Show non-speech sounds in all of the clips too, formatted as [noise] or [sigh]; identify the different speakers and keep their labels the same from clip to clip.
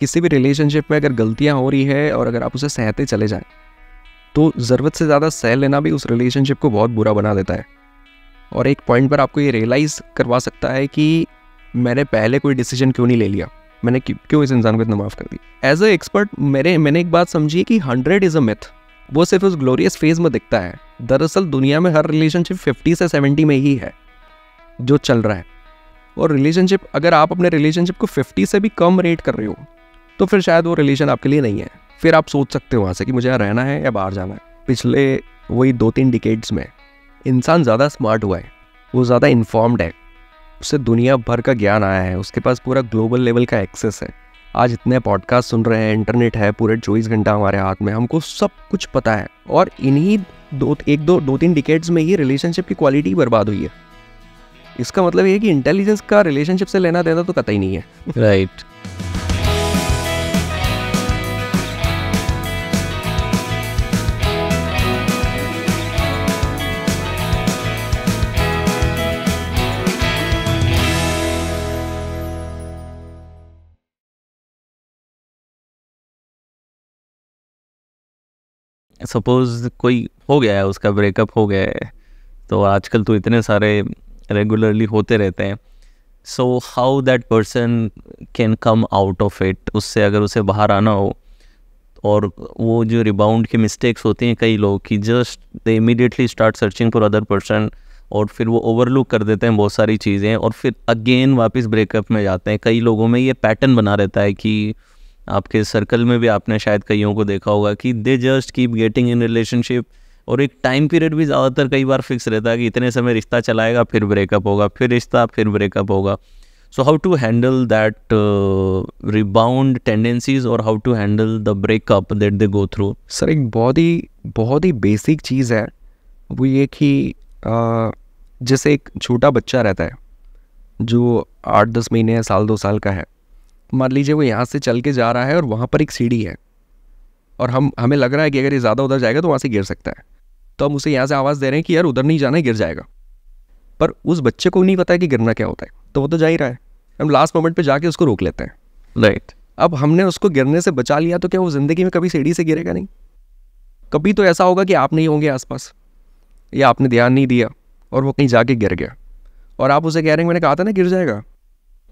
Speaker 1: किसी भी रिलेशनशिप में अगर गलतियाँ हो रही है और अगर आप उसे सहते चले जाएँ तो ज़रूरत से ज़्यादा सह लेना भी उस रिलेशनशिप को बहुत बुरा बना देता है और एक पॉइंट पर आपको ये रियलाइज़ करवा सकता है कि मैंने पहले कोई डिसीजन क्यों नहीं ले लिया मैंने क्यों इस इंसान को इतना माफ़ कर दी एज अ एक्सपर्ट मेरे मैंने एक बात समझी कि हंड्रेड इज़ अ मिथ वो सिर्फ उस ग्लोरियस फेज में दिखता है दरअसल दुनिया में हर रिलेशनशिप फिफ्टी से सेवेंटी में ही है जो चल रहा है और रिलेशनशिप अगर आप अपने रिलेशनशिप को फिफ्टी से भी कम रेट कर रहे हो तो फिर शायद वो रिलेशन आपके लिए नहीं है फिर आप सोच सकते हो वहाँ से कि मुझे यहाँ रहना है या बाहर जाना है पिछले वही दो तीन डिकेट्स में इंसान ज़्यादा स्मार्ट हुआ है वो ज़्यादा इन्फॉर्म्ड है उससे दुनिया भर का ज्ञान आया है उसके पास पूरा ग्लोबल लेवल का एक्सेस है आज इतने पॉडकास्ट सुन रहे हैं इंटरनेट है पूरे चौबीस घंटा हमारे हाथ में हमको सब कुछ पता है और इन्हीं दो एक दो दो तीन डिकेट्स में ही रिलेशनशिप की क्वालिटी बर्बाद हुई है इसका मतलब ये है कि इंटेलिजेंस का रिलेशनशिप से लेना देना तो कतई नहीं है
Speaker 2: राइट right. सपोज़ कोई हो गया है उसका ब्रेकअप हो गया है तो आजकल तो इतने सारे रेगुलरली होते रहते हैं so how that person can come out of it उससे अगर उसे बाहर आना हो और वो जो रिबाउंड की मिस्टेक्स होती हैं कई लोग की just they immediately start searching for other person और फिर वो ओवरलुक कर देते हैं बहुत सारी चीज़ें और फिर अगेन वापस ब्रेकअप में जाते हैं कई लोगों में ये पैटर्न बना रहता है कि आपके सर्कल में भी आपने शायद कईयों को देखा होगा कि they just keep getting in relationship और एक टाइम पीरियड भी ज़्यादातर कई बार फिक्स रहता है कि इतने समय रिश्ता चलाएगा फिर ब्रेकअप होगा फिर रिश्ता फिर ब्रेकअप होगा so how to handle that rebound tendencies और how to handle the breakup that they go through sir एक
Speaker 1: बहुत ही बहुत ही बेसिक चीज़ है वो ये कि जैसे एक छोटा बच्चा रहता है जो आठ दस महीने या साल दो साल का है मान लीजिए वो यहाँ से चल के जा रहा है और वहाँ पर एक सीढ़ी है और हम हमें लग रहा है कि अगर ये ज़्यादा उधर जाएगा तो वहाँ से गिर सकता है तो हम उसे यहाँ से आवाज़ दे रहे हैं कि यार उधर नहीं जाना है गिर जाएगा पर उस बच्चे को नहीं पता है कि गिरना क्या होता है तो वो तो जा ही रहा है हम लास्ट मोमेंट पर जाके उसको रोक लेते हैं राइट अब हमने उसको गिरने से बचा लिया तो क्या वो ज़िंदगी में कभी सीढ़ी से गिरेगा नहीं कभी तो ऐसा होगा कि आप नहीं होंगे आसपास या आपने ध्यान नहीं दिया और वो कहीं जाके गिर गया और आप उसे कह रहे हैं मैंने कहा था ना गिर जाएगा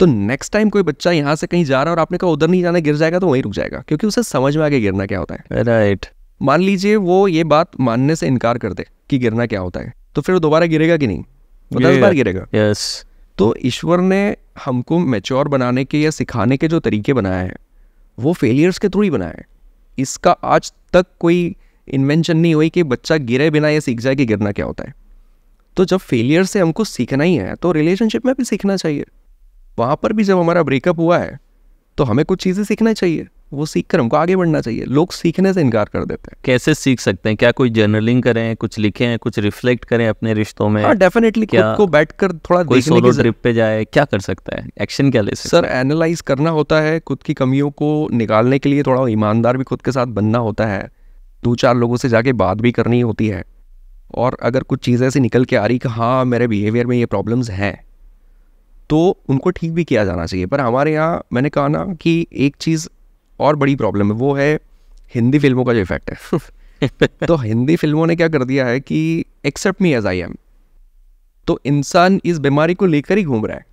Speaker 1: तो नेक्स्ट टाइम कोई बच्चा यहाँ से कहीं जा रहा है और आपने कहा उधर नहीं जाना गिर जाएगा तो वहीं रुक जाएगा क्योंकि उसे समझ में आगे गिरना क्या होता है राइट right. मान लीजिए वो ये बात मानने से इनकार कर दे कि गिरना क्या होता है तो फिर वो दोबारा गिरेगा कि नहीं
Speaker 2: वो दस बार गिरेगा यस
Speaker 1: yes. तो ईश्वर ने हमको मेच्योर बनाने के या सिखाने के जो तरीके बनाए हैं वो फेलियर्स के थ्रू ही बनाए हैं इसका आज तक कोई इन्वेंशन नहीं हुई कि बच्चा गिरे बिना ये सीख जाए कि गिरना क्या होता है तो जब फेलियर से हमको सीखना ही है तो रिलेशनशिप में भी सीखना चाहिए वहाँ पर भी जब हमारा ब्रेकअप हुआ है तो हमें कुछ चीज़ें सीखना चाहिए वो सीख कर हमको आगे बढ़ना चाहिए लोग सीखने से इनकार कर देते हैं
Speaker 2: कैसे सीख सकते हैं क्या कोई जर्नलिंग करें कुछ लिखें कुछ रिफ्लेक्ट करें अपने रिश्तों में हाँ डेफिनेटली क्या को बैठ कर थोड़ा कोई सोलो ट्रिप पे जाए क्या कर सकता है एक्शन क्या ले सकता सर एनालाइज करना होता है खुद की कमियों को
Speaker 1: निकालने के लिए थोड़ा ईमानदार भी खुद के साथ बनना होता है दो चार लोगों से जाके बात भी करनी होती है और अगर कुछ चीज़ें ऐसी निकल के आ रही कि हाँ मेरे बिहेवियर में ये प्रॉब्लम्स हैं तो उनको ठीक भी किया जाना चाहिए पर हमारे यहाँ मैंने कहा ना कि एक चीज़ और बड़ी प्रॉब्लम है वो है हिंदी फिल्मों का जो इफेक्ट है [laughs] तो हिंदी फिल्मों ने क्या कर दिया है कि accept me as I am तो इंसान इस बीमारी को लेकर ही घूम रहा है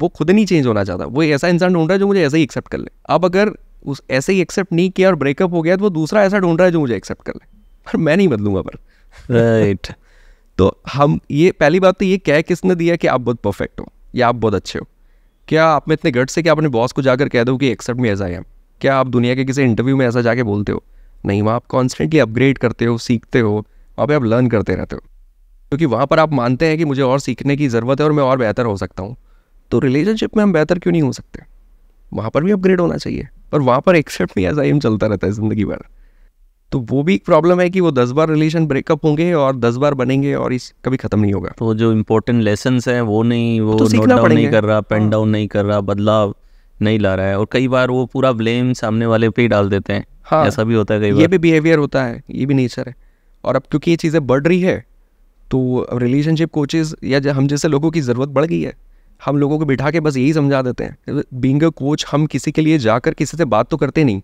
Speaker 1: वो खुद नहीं चेंज होना चाहता वो ऐसा इंसान ढूंढ रहा है जो मुझे ऐसे ही एक्सेप्ट कर ले अब अगर उस ऐसे ही एक्सेप्ट नहीं किया और ब्रेकअप हो गया तो वो दूसरा ऐसा ढूंढ रहा है जो मुझे एक्सेप्ट कर ले पर मैं नहीं बदलूंगा पर राइट right. [laughs] तो हम ये पहली बात तो ये कह किसने दिया कि आप बहुत परफेक्ट हो या आप बहुत अच्छे हो क्या आप में इतने गट से कि आप अपने बॉस को जाकर कह दो कि एक्सेप्ट में ऐसा आई एम क्या आप दुनिया के किसी इंटरव्यू में ऐसा जाके बोलते हो नहीं वहाँ आप कॉन्स्टेंटली अपग्रेड करते हो सीखते हो वहाँ पर आप लर्न करते रहते हो क्योंकि वहाँ पर आप मानते हैं कि मुझे और सीखने की ज़रूरत है और मैं और बेहतर हो सकता हूँ तो रिलेशनशिप में हम बेहतर क्यों नहीं हो सकते वहाँ पर भी अपग्रेड होना चाहिए पर वहाँ पर एक्सेप्ट में एज आई एम चलता रहता है ज़िंदगी भर तो वो भी एक प्रॉब्लम है कि वो दस बार रिलेशन
Speaker 2: ब्रेकअप होंगे और दस बार बनेंगे और इस कभी खत्म नहीं होगा तो जो इम्पोर्टेंट लेसन है वो नहीं वो तो नोट डाउन नहीं कर रहा पेन डाउन हाँ। नहीं कर रहा बदलाव नहीं ला रहा है और कई बार वो पूरा ब्लेम सामने वाले पे ही डाल देते हैं हाँ ऐसा भी होता है कई बार ये भी
Speaker 1: बिहेवियर होता है ये भी नेचर है और अब क्योंकि ये चीज़ें बढ़ रही है तो रिलेशनशिप कोचेज या हम जैसे लोगों की ज़रूरत बढ़ गई है हम लोगों को बिठा के बस यही समझा देते हैं बींग कोच हम किसी के लिए जाकर किसी से बात तो करते नहीं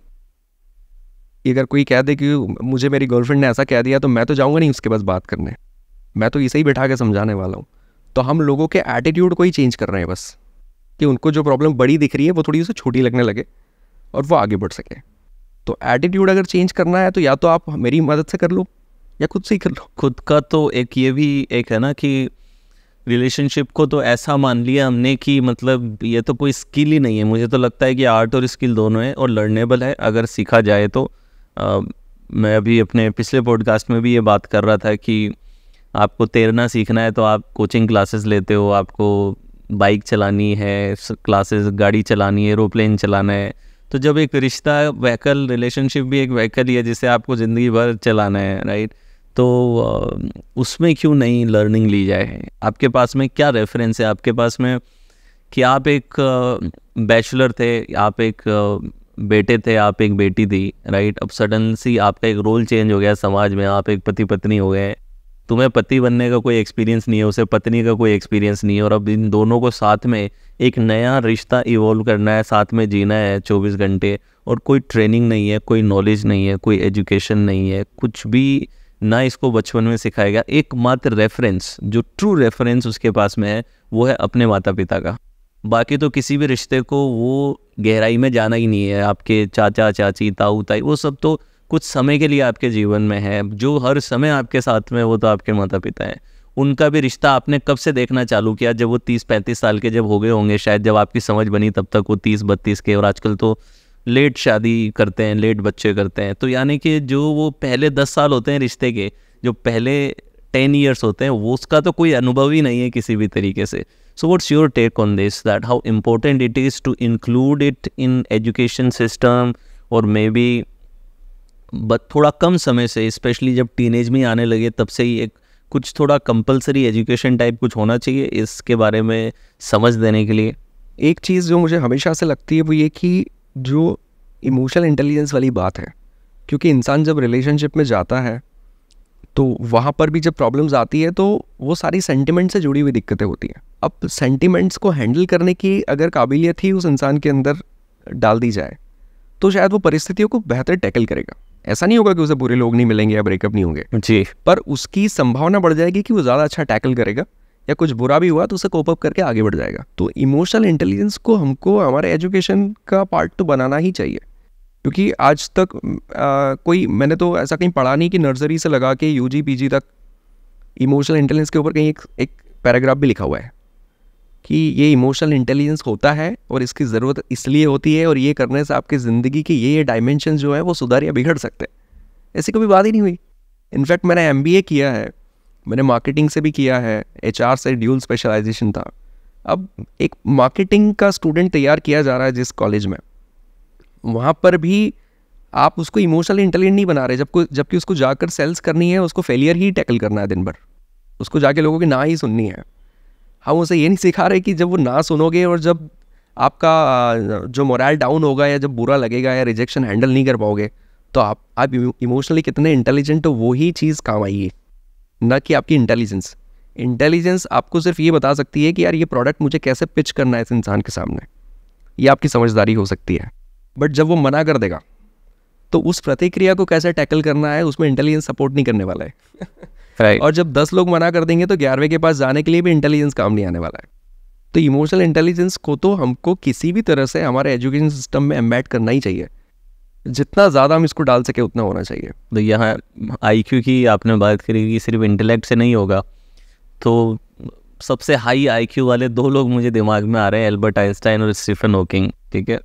Speaker 1: कि अगर कोई कह दे कि मुझे मेरी गर्लफ्रेंड ने ऐसा कह दिया तो मैं तो जाऊँगा नहीं उसके पास बात करने मैं तो इसे ही बैठा के समझाने वाला हूँ तो हम लोगों के एटीट्यूड को ही चेंज कर रहे हैं बस कि उनको जो प्रॉब्लम बड़ी दिख रही है वो थोड़ी उसे छोटी लगने लगे और वो
Speaker 2: आगे बढ़ सके तो एटीट्यूड अगर चेंज करना है तो या तो आप मेरी मदद से कर लो या खुद से ही कर लो खुद का तो एक ये भी एक है ना कि रिलेशनशिप को तो ऐसा मान लिया हमने कि मतलब ये तो कोई स्किल ही नहीं है मुझे तो लगता है कि आर्ट और स्किल दोनों है और लर्नेबल है अगर सीखा जाए तो मैं अभी अपने पिछले पॉडकास्ट में भी ये बात कर रहा था कि आपको तैरना सीखना है तो आप कोचिंग क्लासेस लेते हो आपको बाइक चलानी है क्लासेस गाड़ी चलानी है एरोप्लेन चलाना है तो जब एक रिश्ता वहकल रिलेशनशिप भी एक वहकल ही है जिसे आपको ज़िंदगी भर चलाना है राइट तो उसमें क्यों नहीं लर्निंग ली जाए आपके पास में क्या रेफरेंस है आपके पास में कि आप एक बैचलर थे आप एक बेटे थे आप एक बेटी थी राइट अब सडन सी आपका एक रोल चेंज हो गया समाज में आप एक पति पत्नी हो गए तुम्हें पति बनने का कोई एक्सपीरियंस नहीं है उसे पत्नी का कोई एक्सपीरियंस नहीं है और अब इन दोनों को साथ में एक नया रिश्ता इवॉल्व करना है साथ में जीना है चौबीस घंटे और कोई ट्रेनिंग नहीं है कोई नॉलेज नहीं है कोई एजुकेशन नहीं है कुछ भी ना इसको बचपन में सिखाया गया एकमात्र रेफरेंस जो ट्रू रेफरेंस उसके पास में है वो है अपने माता पिता का बाकी तो किसी भी रिश्ते को वो गहराई में जाना ही नहीं है आपके चाचा चाची ताऊ ताई वो सब तो कुछ समय के लिए आपके जीवन में है जो हर समय आपके साथ में वो तो आपके माता पिता हैं उनका भी रिश्ता आपने कब से देखना चालू किया जब वो तीस पैंतीस साल के जब हो गए होंगे शायद जब आपकी समझ बनी तब तक वो तीस बत्तीस के और आजकल तो लेट शादी करते हैं लेट बच्चे करते हैं तो यानी कि जो वो पहले दस साल होते हैं रिश्ते के जो पहले टेन ईयर्स होते हैं वो उसका तो कोई अनुभव ही नहीं है किसी भी तरीके से So what's your take on this that how important it is to include it in education system or maybe but थोड़ा कम समय से स्पेशली जब टीनेज में आने लगे तब से ही एक कुछ थोड़ा कंपलसरी एजुकेशन टाइप कुछ होना चाहिए इसके बारे में समझ देने के लिए एक चीज़ जो मुझे हमेशा से लगती है वो ये कि जो
Speaker 1: इमोशनल इंटेलिजेंस वाली बात है क्योंकि इंसान जब रिलेशनशिप में जाता है तो वहाँ पर भी जब प्रॉब्लम्स आती है तो वो सारी सेंटिमेंट से जुड़ी हुई दिक्कतें होती हैं अब सेंटिमेंट्स को हैंडल करने की अगर काबिलियत ही उस इंसान के अंदर डाल दी जाए तो शायद वो परिस्थितियों को बेहतर टैकल करेगा ऐसा नहीं होगा कि उसे बुरे लोग नहीं मिलेंगे या ब्रेकअप नहीं होंगे जी पर उसकी संभावना बढ़ जाएगी कि वो ज़्यादा अच्छा टैकल करेगा या कुछ बुरा भी हुआ तो उसे कोप अप करके आगे बढ़ जाएगा तो इमोशनल इंटेलिजेंस को हमको हमारे एजुकेशन का पार्ट तो बनाना ही चाहिए क्योंकि आज तक आ, कोई मैंने तो ऐसा कहीं पढ़ा नहीं कि नर्सरी से लगा के यू जी पी जी तक इमोशनल इंटेलिजेंस के ऊपर कहीं एक एक पैराग्राफ भी लिखा हुआ है कि ये इमोशनल इंटेलिजेंस होता है और इसकी ज़रूरत इसलिए होती है और ये करने से आपकी ज़िंदगी के ये ये डायमेंशन जो है वो सुधार या बिगड़ सकते हैं ऐसी कभी बात ही नहीं हुई इनफैक्ट मैंने एम किया है मैंने मार्केटिंग से भी किया है एच से ड्यूल स्पेशलाइजेशन था अब एक मार्केटिंग का स्टूडेंट तैयार किया जा रहा है जिस कॉलेज में वहाँ पर भी आप उसको इमोशनल इंटेलिजेंट नहीं बना रहे जबको जबकि उसको जाकर सेल्स करनी है उसको फेलियर ही टैकल करना है दिन भर उसको जाके लोगों की ना ही सुननी है हम उसे ये नहीं सिखा रहे कि जब वो ना सुनोगे और जब आपका जो मोरल डाउन होगा या जब बुरा लगेगा या रिजेक्शन हैंडल नहीं कर पाओगे तो आप आप इमोशनली कितने इंटेलिजेंट हो वो ही चीज़ काम आई है ना कि आपकी इंटेलिजेंस इंटेलिजेंस आपको सिर्फ ये बता सकती है कि यार ये प्रोडक्ट मुझे कैसे पिच करना है इस इंसान के सामने ये आपकी समझदारी हो सकती है बट जब वो मना कर देगा तो उस प्रतिक्रिया को कैसे टैकल करना है उसमें इंटेलिजेंस सपोर्ट नहीं करने वाला है [laughs] right. और जब दस लोग मना कर देंगे तो ग्यारहवें के पास जाने के लिए भी इंटेलिजेंस काम नहीं आने वाला है तो इमोशनल इंटेलिजेंस को तो हमको किसी भी तरह से हमारे एजुकेशन सिस्टम में एम्बैट करना ही चाहिए जितना ज़्यादा हम इसको डाल सके उतना होना चाहिए
Speaker 2: तो यहाँ आई की आपने बात करी कि सिर्फ इंटेलेक्ट से नहीं होगा तो सबसे हाई आई वाले दो लोग मुझे दिमाग में आ रहे हैं एल्बर्ट आइंस्टाइन और स्टीफन हॉकिंग ठीक है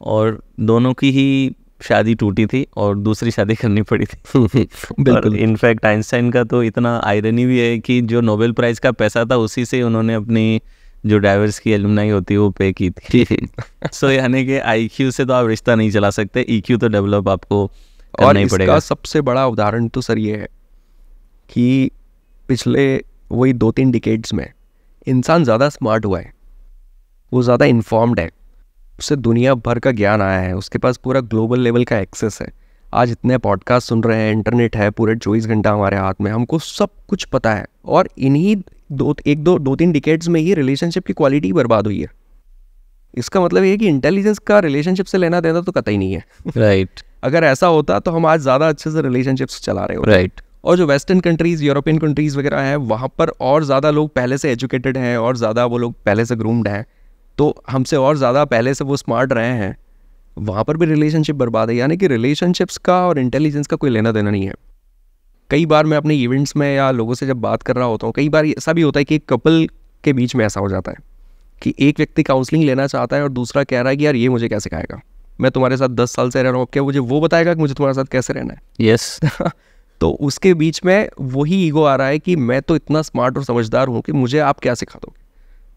Speaker 2: और दोनों की ही शादी टूटी थी और दूसरी शादी करनी पड़ी थी [laughs] बिल्कुल इनफैक्ट आइंस्टाइन का तो इतना आयरनी भी है कि जो नोबेल प्राइज़ का पैसा था उसी से उन्होंने अपनी जो ड्राइवर्स की एलुमनाई होती है वो पे की थी सो [laughs] यानी कि आई से तो आप रिश्ता नहीं चला सकते ई e तो डेवलप आपको और नहीं पड़ेगा सबसे बड़ा उदाहरण तो सर ये है
Speaker 1: कि पिछले वही दो तीन डिकेट्स में इंसान ज़्यादा स्मार्ट हुआ है वो ज़्यादा इन्फॉर्म्ड है उसे दुनिया भर का ज्ञान आया है उसके पास पूरा ग्लोबल लेवल का एक्सेस है आज इतने पॉडकास्ट सुन रहे हैं इंटरनेट है पूरे चौबीस घंटा हमारे हाथ में हमको सब कुछ पता है और इन्हीं दो एक दो दो तीन डिकेट्स में ही रिलेशनशिप की क्वालिटी बर्बाद हुई है इसका मतलब ये है कि इंटेलिजेंस का रिलेशनशिप से लेना देना तो कतई नहीं है राइट right. [laughs] अगर ऐसा होता तो हम आज ज़्यादा अच्छे से रिलेशनशिप्स चला रहे हो राइट right. और जो वेस्टर्न कंट्रीज़ यूरोपियन कंट्रीज़ वगैरह हैं वहाँ पर और ज़्यादा लोग पहले से एजुकेटेड हैं और ज़्यादा वो लोग पहले से ग्रूम्ड हैं तो हमसे और ज़्यादा पहले से वो स्मार्ट रहे हैं वहाँ पर भी रिलेशनशिप बर्बाद है यानी कि रिलेशनशिप्स का और इंटेलिजेंस का कोई लेना देना नहीं है कई बार मैं अपने इवेंट्स में या लोगों से जब बात कर रहा होता हूँ कई बार ऐसा भी होता है कि एक कपल के बीच में ऐसा हो जाता है कि एक व्यक्ति काउंसलिंग लेना चाहता है और दूसरा कह रहा है कि यार ये मुझे कैसे खाएगा मैं तुम्हारे साथ दस साल से रह रहा हूँ क्या मुझे वो बताएगा कि मुझे तुम्हारे साथ कैसे रहना है
Speaker 2: यस yes.
Speaker 1: [laughs] तो उसके बीच में वही ईगो आ रहा है कि मैं तो इतना स्मार्ट और समझदार हूँ कि मुझे आप क्या सिखा दोगे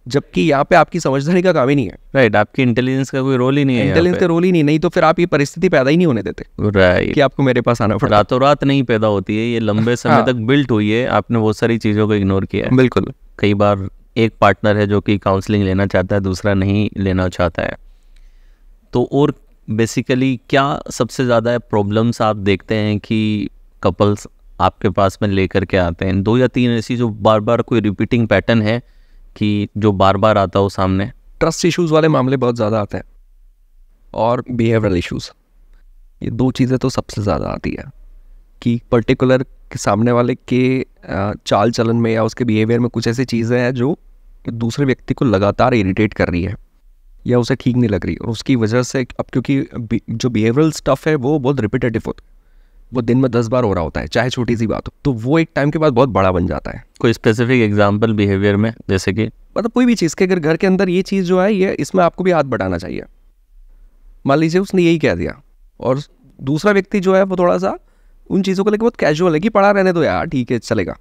Speaker 1: जबकि यहाँ पे आपकी समझदारी का काम ही नहीं है
Speaker 2: राइट right, आपकी इंटेलिजेंस का कोई रोल ही नहीं है इंटेलिजेंस का रोल
Speaker 1: ही नहीं नहीं तो फिर आप ये परिस्थिति पैदा ही नहीं होने देते
Speaker 2: राइट right. कि आपको मेरे पास आना पड़ता रातों रात नहीं पैदा होती है ये लंबे समय हाँ। तक बिल्ट हुई है आपने बहुत सारी चीज़ों को इग्नोर किया है बिल्कुल कई बार एक पार्टनर है जो कि काउंसलिंग लेना चाहता है दूसरा नहीं लेना चाहता है तो और बेसिकली क्या सबसे ज़्यादा प्रॉब्लम्स आप देखते हैं कि कपल्स आपके पास में लेकर के आते हैं दो या तीन ऐसी जो बार बार कोई रिपीटिंग पैटर्न है कि जो बार बार आता हो सामने
Speaker 1: ट्रस्ट इश्यूज़ वाले मामले बहुत ज़्यादा आते हैं
Speaker 2: और बिहेवियरल इश्यूज़
Speaker 1: ये दो चीज़ें तो सबसे ज़्यादा आती है कि पर्टिकुलर के सामने वाले के चाल चलन में या उसके बिहेवियर में कुछ ऐसी चीज़ें हैं जो दूसरे व्यक्ति को लगातार इरिटेट कर रही है या उसे ठीक नहीं लग रही और उसकी वजह से अब क्योंकि जो बिहेवियरल स्टफ़ है वो बहुत रिपीटेटिव होता है वो दिन में दस बार हो रहा होता है चाहे छोटी सी बात हो तो वो एक टाइम के बाद बहुत बड़ा बन जाता है कोई स्पेसिफिक एग्जाम्पल बिहेवियर में जैसे कि मतलब कोई भी चीज़ के अगर घर के अंदर ये चीज़ जो है ये इसमें आपको भी हाथ बढ़ाना चाहिए मान लीजिए उसने यही कह दिया और दूसरा व्यक्ति जो है वो थोड़ा सा उन चीज़ों को लेकर बहुत कैजुअल है कि पढ़ा रहने दो यार ठीक है चलेगा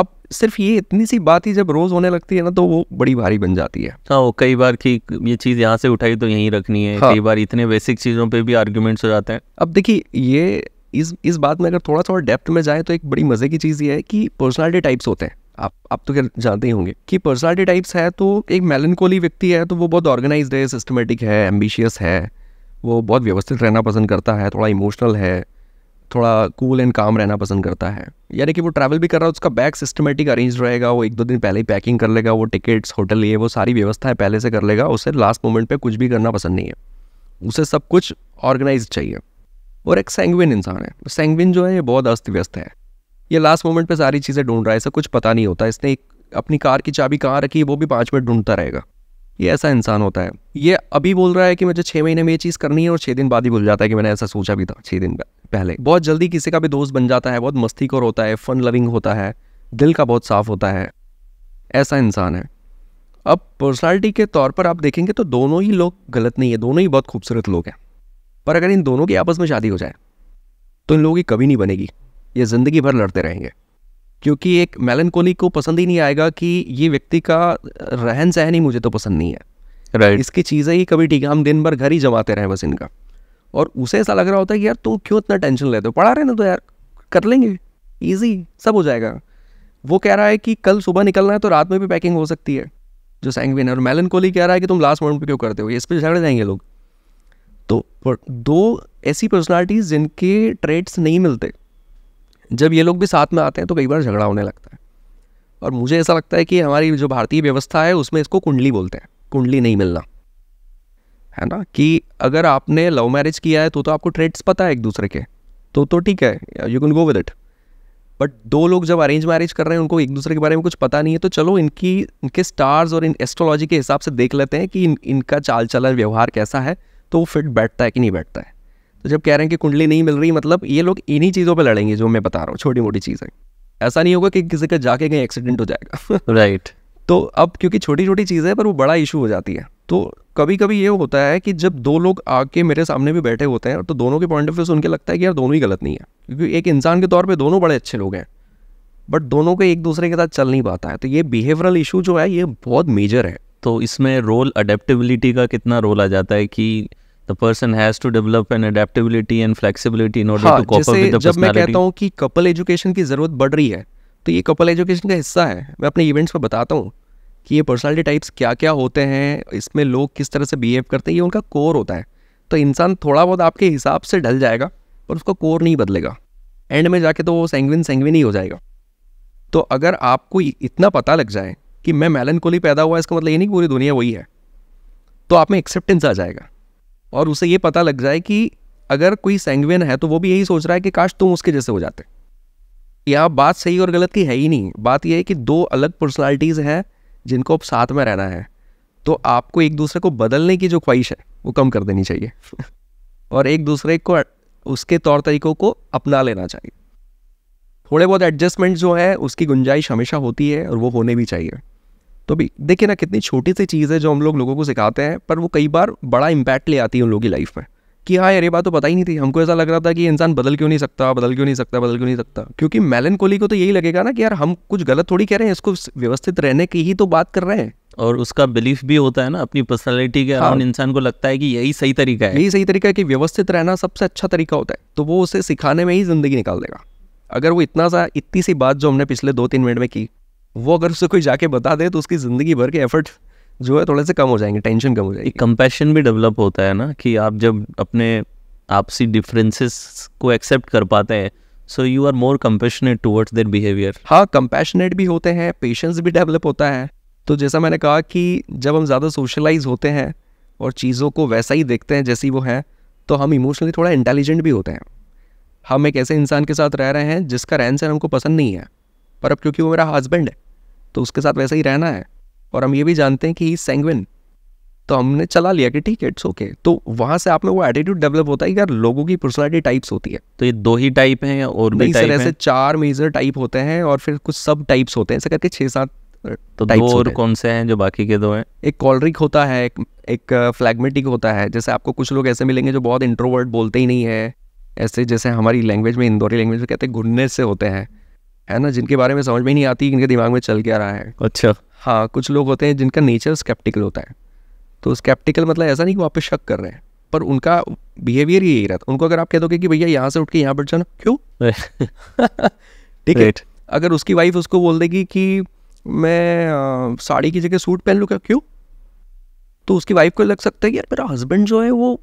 Speaker 1: अब सिर्फ ये इतनी सी बात ही जब रोज़ होने लगती है ना तो वो बड़ी भारी बन जाती है
Speaker 2: हाँ वो कई बार की ये चीज़ यहाँ से उठाई तो यहीं रखनी है हाँ। कई बार इतने बेसिक चीज़ों पे भी आर्ग्यूमेंट्स हो जाते हैं अब देखिए ये इस इस बात में अगर थोड़ा थोड़ा डेप्थ में
Speaker 1: जाए तो एक बड़ी मज़े की चीज़ ये है कि पर्सनैलिटी टाइप्स होते हैं आप आप तो क्या जानते ही होंगे कि पर्सनैलिटी टाइप्स है तो एक मेलनकोली व्यक्ति है तो वो बहुत ऑर्गेनाइज है सिस्टमेटिक है एम्बिशियस है वो बहुत व्यवस्थित रहना पसंद करता है थोड़ा इमोशनल है थोड़ा कूल एंड काम रहना पसंद करता है यानी कि वो ट्रैवल भी कर रहा है उसका बैग सिस्टमेटिक अरेंज रहेगा वो एक दो दिन पहले ही पैकिंग कर लेगा वो टिकट्स होटल ये वो सारी व्यवस्था है पहले से कर लेगा उसे लास्ट मोमेंट पर कुछ भी करना पसंद नहीं है उसे सब कुछ ऑर्गेनाइज चाहिए और एक सेंगविन इंसान है सेंगविन जो है ये बहुत अस्त व्यस्त है ये लास्ट मोमेंट पर सारी चीज़ें ढूंढ रहा है इसे कुछ पता नहीं होता इसने एक अपनी कार की चाबी कहाँ रखी है वो भी पाँच मिनट ढूंढता रहेगा ये ऐसा इंसान होता है ये अभी बोल रहा है कि मुझे छह महीने में ये चीज़ करनी है और छह दिन बाद ही भूल जाता है कि मैंने ऐसा सोचा भी था छह दिन पहले बहुत जल्दी किसी का भी दोस्त बन जाता है बहुत मस्ती कर होता है फन लविंग होता है दिल का बहुत साफ होता है ऐसा इंसान है अब पर्सनैलिटी के तौर पर आप देखेंगे तो दोनों ही लोग गलत नहीं है दोनों ही बहुत खूबसूरत लोग हैं पर अगर इन दोनों की आपस में शादी हो जाए तो इन लोगों की कभी नहीं बनेगी ये ज़िंदगी भर लड़ते रहेंगे क्योंकि एक मेलनकोली को पसंद ही नहीं आएगा कि ये व्यक्ति का रहन सहन ही मुझे तो पसंद नहीं है राइट right. इसकी चीज़ें ही कभी ठीक है हम दिन भर घर ही जमाते रहे बस इनका और उसे ऐसा लग रहा होता है कि यार तुम क्यों इतना टेंशन लेते हो पढ़ा रहे ना तो यार कर लेंगे ईजी सब हो जाएगा वो कह रहा है कि कल सुबह निकलना है तो रात में भी पैकिंग हो सकती है जो सैंगविन है और मेलन कोहली कह रहा है कि तुम लास्ट मोमेंट पे क्यों करते हो इस पर झगड़ जाएंगे लोग तो दो ऐसी पर्सनालिटीज़ जिनके ट्रेड्स नहीं मिलते जब ये लोग भी साथ में आते हैं तो कई बार झगड़ा होने लगता है और मुझे ऐसा लगता है कि हमारी जो भारतीय व्यवस्था है उसमें इसको कुंडली बोलते हैं कुंडली नहीं मिलना है ना कि अगर आपने लव मैरिज किया है तो तो आपको ट्रेड्स पता है एक दूसरे के तो तो ठीक है you can go with it but दो लोग जब अरेंज मैरिज कर रहे हैं उनको एक दूसरे के बारे में कुछ पता नहीं है तो चलो इनकी इनके स्टार्स और इन एस्ट्रोलॉजी के हिसाब से देख लेते हैं कि इन, इनका चाल चलन व्यवहार कैसा है तो वो फिट बैठता है कि नहीं बैठता है तो जब कह रहे हैं कि कुंडली नहीं मिल रही मतलब ये लोग इन्हीं चीज़ों पर लड़ेंगे जो मैं बता रहा हूँ छोटी मोटी चीज़ें ऐसा नहीं होगा कि किसी का जाके कहीं एक्सीडेंट हो जाएगा राइट [laughs] तो अब क्योंकि छोटी छोटी चीज़ें हैं पर वो बड़ा इशू हो जाती है तो कभी कभी ये होता है कि जब दो लोग आके मेरे सामने भी बैठे होते हैं तो दोनों के पॉइंट ऑफ व्यू से उनके लगता है कि यार दोनों ही गलत नहीं है क्योंकि एक इंसान के तौर पर दोनों बड़े अच्छे लोग हैं
Speaker 2: बट दोनों को एक दूसरे के साथ चल नहीं पाता है तो ये बिहेवियरल इशू जो है ये बहुत मेजर है तो इसमें रोल अडेप्टिबिलिटी का कितना रोल आ जाता है कि the person has to develop an adaptability and flexibility in order हाँ, to cope up with the जब मैं कहता हूँ
Speaker 1: कि कपल एजुकेशन की ज़रूरत बढ़ रही है तो ये कपल एजुकेशन का हिस्सा है मैं अपने इवेंट्स पर बताता हूँ कि ये पर्सनालिटी टाइप्स क्या क्या होते हैं इसमें लोग किस तरह से बिहेव करते हैं ये उनका कोर होता है तो इंसान थोड़ा बहुत आपके हिसाब से ढल जाएगा पर उसका कोर नहीं बदलेगा एंड में जाके तो वो सेंगविन सेंगविन ही हो जाएगा तो अगर आपको इतना पता लग जाए कि मैं मेलन पैदा हुआ इसका मतलब ये नहीं पूरी दुनिया वही है तो आप में एक्सेप्टेंस आ जाएगा और उसे ये पता लग जाए कि अगर कोई सेंगविन है तो वो भी यही सोच रहा है कि काश तुम उसके जैसे हो जाते यहाँ बात सही और गलत की है ही नहीं बात यह है कि दो अलग पर्सनैलिटीज़ हैं जिनको अब साथ में रहना है तो आपको एक दूसरे को बदलने की जो ख्वाहिश है वो कम कर देनी चाहिए [laughs] और एक दूसरे को उसके तौर तरीक़ों को अपना लेना चाहिए थोड़े बहुत एडजस्टमेंट जो है उसकी गुंजाइश हमेशा होती है और वो होने भी चाहिए तो भी देखिए ना कितनी छोटी सी चीज़ है जो हम लोग लोगों को सिखाते हैं पर वो कई बार बड़ा इम्पैक्ट ले आती है उन लोगों की लाइफ में कि हाँ यार ये बात तो पता ही नहीं थी हमको ऐसा लग रहा था कि इंसान बदल क्यों नहीं सकता बदल क्यों नहीं सकता बदल क्यों नहीं सकता क्योंकि मेलन कोहली को तो यही लगेगा ना कि यार हम कुछ गलत थोड़ी कह रहे हैं इसको व्यवस्थित रहने की ही तो बात कर रहे हैं
Speaker 2: और उसका बिलीफ भी होता है ना अपनी पर्सनैलिटी के अराउंड हाँ। इंसान को लगता है कि यही सही तरीका है यही सही तरीका है कि
Speaker 1: व्यवस्थित रहना सबसे अच्छा तरीका होता है तो वो उसे सिखाने में ही ज़िंदगी निकाल देगा अगर वो इतना सा इतनी सी बात जो हमने पिछले दो तीन मिनट में की वो अगर उससे कोई जाके बता दे तो उसकी ज़िंदगी भर के एफर्ट
Speaker 2: जो है थोड़े से कम हो जाएंगे टेंशन कम हो जाएगी कंपेशन भी डेवलप होता है ना कि आप जब अपने आपसी डिफरेंसेस को एक्सेप्ट कर पाते हैं so you are more compassionate towards their behaviour हाँ कम्पेशनेट भी होते हैं पेशेंस भी डेवलप होता है तो जैसा मैंने कहा
Speaker 1: कि जब हम ज़्यादा सोशलाइज होते हैं और चीज़ों को वैसा ही देखते हैं जैसी वो हैं तो हम इमोशनली थोड़ा इंटेलिजेंट भी होते हैं हम एक ऐसे इंसान के साथ रह रहे हैं जिसका रहन सहन हमको पसंद नहीं है पर अब क्योंकि वो मेरा हस्बैंड है तो उसके साथ वैसा ही रहना है और हम ये भी जानते हैं कि ही सेंगविन तो हमने चला लिया कि ठीक है इट्स ओके तो वहाँ से आप में वो एटीट्यूड डेवलप होता है कि यार लोगों की पर्सनैलिटी टाइप्स होती है
Speaker 2: तो ये दो ही टाइप हैं और
Speaker 1: भी टाइप ऐसे चार मेजर टाइप होते हैं और फिर कुछ सब टाइप्स होते हैं ऐसे करके छः सात तो दो और कौन से हैं जो बाकी के दो हैं एक कॉलरिक होता है एक, एक फ्लैगमेटिक होता है जैसे आपको कुछ लोग ऐसे मिलेंगे जो बहुत इंट्रोवर्ट बोलते ही नहीं है ऐसे जैसे हमारी लैंग्वेज में इंदौरी लैंग्वेज में कहते हैं घुनने से होते हैं है ना जिनके बारे में समझ में नहीं आती इनके दिमाग में चल क्या रहा है अच्छा हाँ कुछ लोग होते हैं जिनका नेचर स्केप्टिकल होता है तो स्केप्टिकल मतलब ऐसा नहीं कि वापस शक कर रहे हैं पर उनका बिहेवियर यही रहता उनको अगर आप कह दोगे कि भैया यहाँ से उठ के यहाँ बैठ जाना क्यों
Speaker 2: [laughs]
Speaker 1: ठीक है अगर उसकी वाइफ उसको बोल देगी कि मैं साड़ी की जगह सूट पहन लूँगा क्या क्यों तो उसकी वाइफ को लग सकता है कि यार मेरा हस्बैंड जो है वो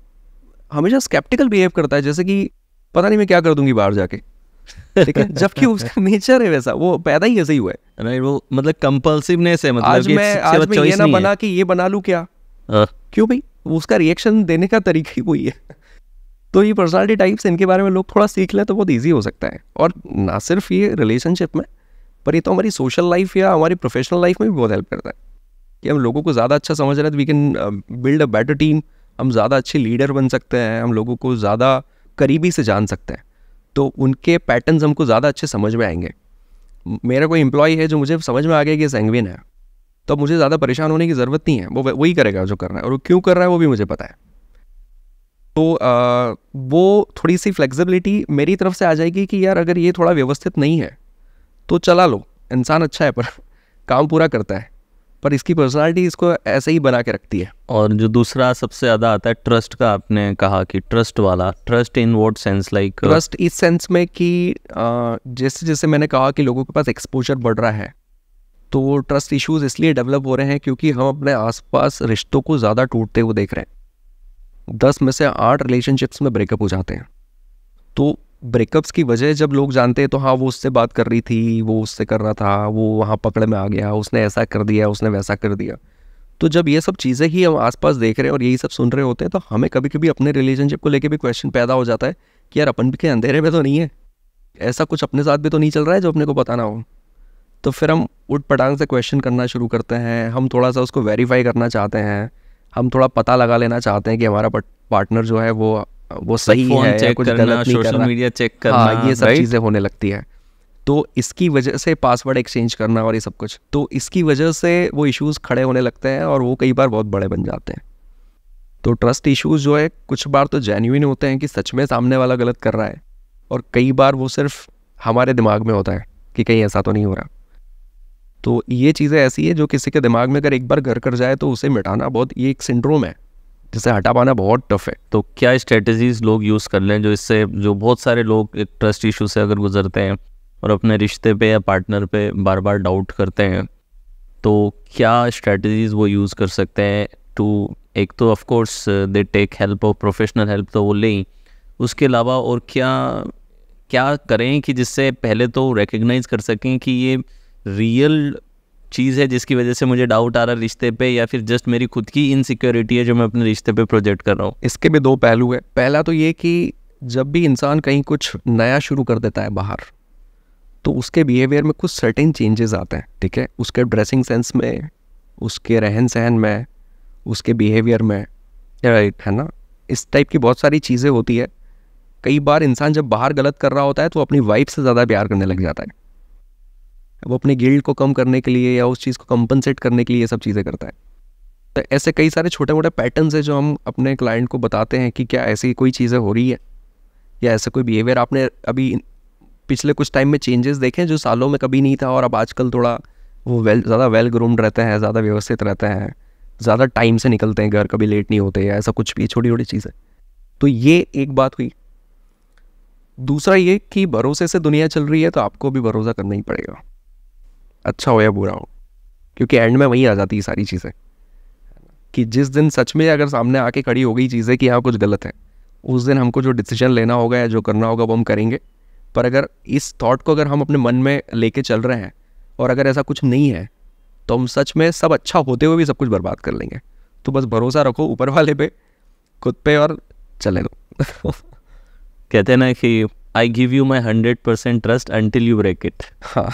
Speaker 1: हमेशा स्केप्टिकल बिहेव करता है जैसे कि पता नहीं मैं क्या कर दूंगी बाहर जाके जबकि उसका नेचर है वैसा वो पैदा ही ऐसे ही हुआ है वो मतलब कंपल्सिवनेस है मतलब आज मैं आज मैं ये ना बना कि ये बना लूँ क्या हाँ। क्यों भाई उसका रिएक्शन देने का तरीका ही वही है तो ये पर्सनालिटी टाइप्स इनके बारे में लोग थोड़ा सीख लें तो बहुत ईजी हो सकता है और ना सिर्फ ये रिलेशनशिप में पर ये तो हमारी सोशल लाइफ या हमारी प्रोफेशनल लाइफ में भी बहुत हेल्प करता है कि हम लोगों को ज़्यादा अच्छा समझ रहे हैं तो we can build a better team हम ज़्यादा अच्छे लीडर बन सकते हैं हम लोगों को ज़्यादा करीबी से जान सकते हैं तो उनके पैटर्न्स हमको ज़्यादा अच्छे समझ में आएंगे मेरा कोई एम्प्लॉय है जो मुझे समझ में आ गया कि सेंगविन है तो मुझे ज़्यादा परेशान होने की ज़रूरत नहीं है वो वही करेगा जो करना है और वो क्यों कर रहा है वो भी मुझे पता है तो आ, वो थोड़ी सी फ्लेक्सिबिलिटी मेरी तरफ से आ जाएगी कि यार अगर ये थोड़ा व्यवस्थित नहीं है तो चला लो इंसान अच्छा है पर [laughs] काम पूरा करता है पर इसकी पर्सनालिटी इसको
Speaker 2: ऐसे ही बना के रखती है और जो दूसरा सबसे ज़्यादा आता है ट्रस्ट का आपने कहा कि ट्रस्ट वाला trust in what sense like trust
Speaker 1: इस सेंस में कि uh, जैसे जैसे मैंने कहा कि लोगों के पास एक्सपोजर बढ़ रहा है तो ट्रस्ट इश्यूज इसलिए डेवलप हो रहे हैं क्योंकि हम अपने आसपास रिश्तों को ज़्यादा टूटते हुए देख रहे हैं दस में से आठ रिलेशनशिप्स में ब्रेकअप हो जाते हैं तो ब्रेकअप्स की वजह जब लोग जानते हैं तो हाँ वो उससे बात कर रही थी वो उससे कर रहा था वो वहाँ पकड़ में आ गया उसने ऐसा कर दिया उसने वैसा कर दिया तो जब ये सब चीज़ें ही हम आसपास देख रहे हैं और यही सब सुन रहे होते हैं तो हमें कभी कभी अपने रिलेशनशिप को लेके भी क्वेश्चन पैदा हो जाता है कि यार अपन भी के अंधेरे में तो नहीं है ऐसा कुछ अपने साथ भी तो नहीं चल रहा है जो अपने को ना हो तो फिर हम उठ पटांग से क्वेश्चन करना शुरू करते हैं हम थोड़ा सा उसको वेरीफाई करना चाहते हैं हम थोड़ा पता लगा लेना चाहते हैं कि हमारा पार्टनर जो है वो वो सही है चेक कुछ करना, गलत नहीं सोशल मीडिया चेक करना हाँ, ये सब चीज़ें होने लगती है तो इसकी वजह से पासवर्ड एक्सचेंज करना और ये सब कुछ तो इसकी वजह से वो इश्यूज़ खड़े होने लगते हैं और वो कई बार बहुत बड़े बन जाते हैं तो ट्रस्ट इश्यूज़ जो है कुछ बार तो जेन्यून होते हैं कि सच में सामने वाला गलत कर रहा है और कई बार वो सिर्फ हमारे दिमाग में होता है कि कहीं ऐसा तो नहीं हो रहा तो ये चीज़ें ऐसी है जो किसी के दिमाग में अगर एक बार घर कर जाए तो उसे मिटाना बहुत ये एक सिंड्रोम है जिसे हटा पाना बहुत टफ है
Speaker 2: तो क्या स्ट्रेटजीज लोग यूज़ कर लें जो इससे जो बहुत सारे लोग एक ट्रस्ट इशू से अगर गुजरते हैं और अपने रिश्ते पे या पार्टनर पे बार बार डाउट करते हैं तो क्या स्ट्रेटजीज वो यूज़ कर सकते हैं टू एक तो of course they take help और प्रोफेशनल हेल्प तो वो लें उसके अलावा और क्या क्या करें कि जिससे पहले तो रिकग्नाइज कर सकें कि ये रियल चीज़ है जिसकी वजह से मुझे डाउट आ रहा है रिश्ते पे या फिर जस्ट मेरी खुद की इनसिक्योरिटी है जो मैं अपने रिश्ते पे प्रोजेक्ट कर रहा हूँ इसके भी दो पहलू है पहला तो
Speaker 1: ये कि जब भी इंसान कहीं कुछ नया शुरू कर देता है बाहर तो उसके बिहेवियर में कुछ सर्टेन चेंजेस आते हैं ठीक है उसके ड्रेसिंग सेंस में उसके रहन सहन में उसके बिहेवियर में राइट है ना इस टाइप की बहुत सारी चीज़ें होती है कई बार इंसान जब बाहर गलत कर रहा होता है तो अपनी वाइफ से ज़्यादा प्यार करने लग जाता है वो अपने गिल्ड को कम करने के लिए या उस चीज़ को कंपनसेट करने के लिए सब चीज़ें करता है तो ऐसे कई सारे छोटे मोटे पैटर्नस है जो हम अपने क्लाइंट को बताते हैं कि क्या ऐसी कोई चीज़ें हो रही है या ऐसा कोई बिहेवियर आपने अभी पिछले कुछ टाइम में चेंजेस देखे जो सालों में कभी नहीं था और अब आजकल थोड़ा वो वेल ज़्यादा वेल ग्रूम्ड रहते हैं ज़्यादा व्यवस्थित रहते हैं ज़्यादा टाइम से निकलते हैं घर कभी लेट नहीं होते या ऐसा कुछ भी छोटी छोटी चीज़ें तो ये एक बात हुई दूसरा ये कि भरोसे से दुनिया चल रही है तो आपको भी भरोसा करना ही पड़ेगा अच्छा हो या बुरा हो क्योंकि एंड में वहीं आ जाती है सारी चीज़ें कि जिस दिन सच में अगर सामने आके खड़ी हो गई चीज़ें कि हाँ कुछ गलत है उस दिन हमको जो डिसीजन लेना होगा या जो करना होगा वो हम करेंगे पर अगर इस थॉट को अगर हम अपने मन में लेके चल रहे हैं और अगर ऐसा कुछ नहीं है तो हम सच में सब अच्छा होते हुए भी सब कुछ
Speaker 2: बर्बाद कर लेंगे तो बस भरोसा रखो ऊपर वाले पे खुद पे और चले दो [laughs] कहते हैं ना कि I give you my hundred percent trust until you break it हाँ